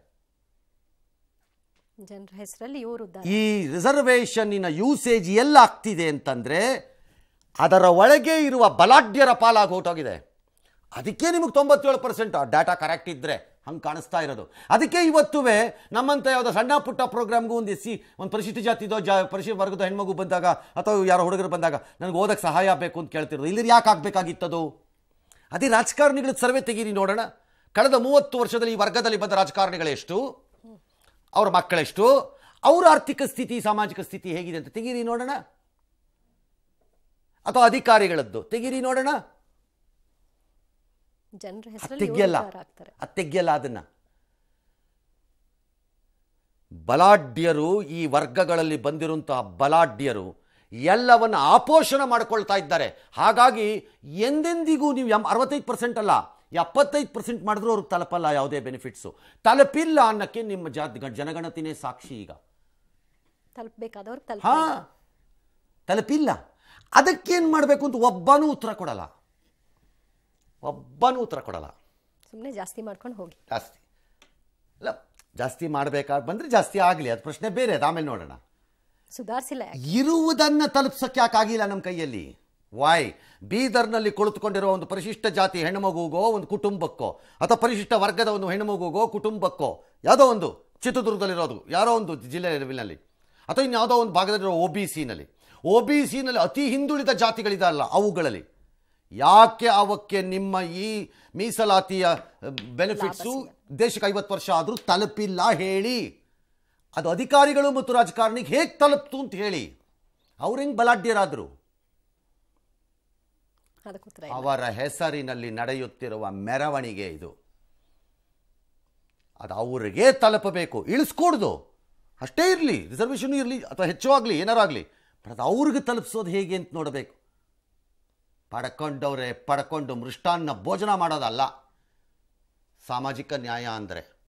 [SPEAKER 2] ಜನರ ಹೆಸರಲ್ಲಿ ಇವರು
[SPEAKER 1] ಈ ರಿಸರ್ವೇಷನ್ನಿನ ಯೂಸೇಜ್ ಆಗ್ತಿದೆ ಅಂತಂದರೆ ಅದರ ಒಳಗೆ ಇರುವ ಬಲಾಢ್ಯರ ಪಾಲಾಗಿ ಅದಕ್ಕೆ ನಿಮಗೆ ತೊಂಬತ್ತೇಳು ಪರ್ಸೆಂಟ್ ಡಾಟಾ ಕರೆಕ್ಟ್ ಇದ್ದರೆ ಹಂಗೆ ಕಾಣಿಸ್ತಾ ಇರೋದು ಅದಕ್ಕೆ ಇವತ್ತುವೆ ನಮ್ಮಂಥ ಯಾವುದೋ ಸಣ್ಣ ಪುಟ್ಟ ಪ್ರೋಗ್ರಾಮ್ಗೂ ಒಂದು ಎಸ್ಸಿ ಒಂದು ಪರಿಶಿಷ್ಟ ಜಾತಿದೋ ಜಾ ಪರಿಶಿಷ್ಟ ವರ್ಗದ ಹೆಣ್ಮಗು ಬಂದಾಗ ಅಥವಾ ಯಾರೋ ಹುಡುಗರು ಬಂದಾಗ ನನಗೆ ಓದಕ್ಕೆ ಸಹಾಯ ಬೇಕು ಅಂತ ಕೇಳ್ತಿರೋದು ಇಲ್ಲಿ ಯಾಕೆ ಆಗಬೇಕಾಗಿತ್ತದು ಅದೇ ರಾಜಕಾರಣಿಗಳ ಸರ್ವೆ ತೆಗೀರಿ ನೋಡೋಣ ಕಳೆದ ಮೂವತ್ತು ವರ್ಷದಲ್ಲಿ ಈ ವರ್ಗದಲ್ಲಿ ಬಂದ ರಾಜಕಾರಣಿಗಳೆಷ್ಟು ಅವರ ಮಕ್ಕಳೆಷ್ಟು ಅವರ ಆರ್ಥಿಕ ಸ್ಥಿತಿ ಸಾಮಾಜಿಕ ಸ್ಥಿತಿ ಹೇಗಿದೆ ಅಂತ ತೆಗೀರಿ ನೋಡೋಣ ಅಥವಾ ಅಧಿಕಾರಿಗಳದ್ದು ತೆಗೀರಿ ನೋಡೋಣ
[SPEAKER 2] ಜನರ ತೆಗೆಯಲ್ಲ
[SPEAKER 1] ತೆಗೆಯಲ್ಲ ಅದನ್ನು ಬಲಾಢ್ಯರು ಈ ವರ್ಗಗಳಲ್ಲಿ ಬಂದಿರುವಂತಹ ಬಲಾಢ್ಯರು ಎಲ್ಲವನ್ನ ಆಪೋಷಣ ಮಾಡ್ಕೊಳ್ತಾ ಇದ್ದಾರೆ ಹಾಗಾಗಿ ಎಂದೆಂದಿಗೂ ನೀವು ಅರವತ್ತೈದು ಪರ್ಸೆಂಟ್ ಅಲ್ಲ ಎಪ್ಪತ್ತೈದು ಪರ್ಸೆಂಟ್ ಮಾಡಿದ್ರೂ ಅವ್ರಿಗೆ ತಲುಪಲ್ಲ ಯಾವುದೇ ಬೆನಿಫಿಟ್ಸು ತಲುಪಿಲ್ಲ ಅನ್ನಕ್ಕೆ ನಿಮ್ಮ ಜಾತ್ ಜನಗಣತಿನೇ ಸಾಕ್ಷಿ ಈಗ
[SPEAKER 2] ತಲುಪಬೇಕಾದವ್ರು
[SPEAKER 1] ತಲುಪಿಲ್ಲ ಅದಕ್ಕೇನು ಮಾಡಬೇಕು ಅಂತ ಒಬ್ಬನೂ ಉತ್ತರ ಕೊಡಲ್ಲ ಒಬ್ಬನೂ ಉತ್ತರ ಕೊಡಲ್ಲ
[SPEAKER 2] ಸುಮ್ಮನೆ ಜಾಸ್ತಿ ಮಾಡ್ಕೊಂಡು ಹೋಗಿ
[SPEAKER 1] ಜಾಸ್ತಿ ಇಲ್ಲ ಜಾಸ್ತಿ ಮಾಡಬೇಕಾಗಿ ಬಂದರೆ ಜಾಸ್ತಿ ಆಗಲಿ ಅದು ಪ್ರಶ್ನೆ ಬೇರೆ ಅದು ಆಮೇಲೆ ನೋಡೋಣ ಸುಧಾರಿಸಿಲ್ಲ ಇರುವುದನ್ನು ತಲುಪಿಸೋಕೆ ಆಗಿಲ್ಲ ನಮ್ಮ ಕೈಯಲ್ಲಿ ವಾಯ್ ಬೀದರ್ನಲ್ಲಿ ಕುಳಿತುಕೊಂಡಿರೋ ಒಂದು ಪರಿಶಿಷ್ಟ ಜಾತಿ ಹೆಣ್ಣುಮಗುಗೋ ಒಂದು ಕುಟುಂಬಕ್ಕೋ ಅಥವಾ ಪರಿಶಿಷ್ಟ ವರ್ಗದ ಒಂದು ಹೆಣ್ಣುಮಗುಗೋ ಕುಟುಂಬಕ್ಕೋ ಯಾವುದೋ ಒಂದು ಚಿತ್ರದುರ್ಗದಲ್ಲಿರೋದು ಯಾರೋ ಒಂದು ಲೆವೆಲ್ನಲ್ಲಿ ಅಥವಾ ಇನ್ಯಾವುದೋ ಒಂದು ಭಾಗದಲ್ಲಿರೋ ಒ ಬಿ ಸಿನಲ್ಲಿ ಒ ಬಿ ಸಿನಲ್ಲಿ ಅತಿ ಹಿಂದುಳಿದ ಜಾತಿಗಳಿದಲ್ಲ ಅವುಗಳಲ್ಲಿ ಯಾಕೆ ಅವಕ್ಕೆ ನಿಮ್ಮ ಈ ಮೀಸಲಾತಿಯ ಬೆನಿಫಿಟ್ಸು ದೇಶಕ್ಕೆ ಐವತ್ತು ವರ್ಷ ಆದರೂ ತಲುಪಿಲ್ಲ ಹೇಳಿ ಅದು ಅಧಿಕಾರಿಗಳು ಮತ್ತು ರಾಜಕಾರಣಿಗೆ ಹೇಗೆ ತಲುಪ್ತು ಅಂತ ಹೇಳಿ ಅವ್ರು ಹೆಂಗೆ ಬಲಾಢ್ಯರಾದರು ಅವರ ಹೆಸರಿನಲ್ಲಿ ನಡೆಯುತ್ತಿರುವ ಮೆರವಣಿಗೆ ಇದು ಅದು ಅವ್ರಿಗೆ ತಲುಪಬೇಕು ಇಳಿಸ್ಕೊಡ್ದು ಅಷ್ಟೇ ಇರಲಿ ರಿಸರ್ವೇಷನ್ ಇರಲಿ ಅಥವಾ ಹೆಚ್ಚು ಆಗಲಿ ಏನಾರಾಗಲಿ ಬಟ್ ಅದು ಅವ್ರಿಗೆ ತಲುಪಿಸೋದು ಹೇಗೆ ಅಂತ ನೋಡಬೇಕು ಪಡ್ಕೊಂಡವ್ರೆ ಪಡ್ಕೊಂಡು ಮೃಷ್ಟಾನ್ನ ಭೋಜನ ಮಾಡೋದಲ್ಲ ಸಾಮಾಜಿಕ ನ್ಯಾಯ ಅಂದರೆ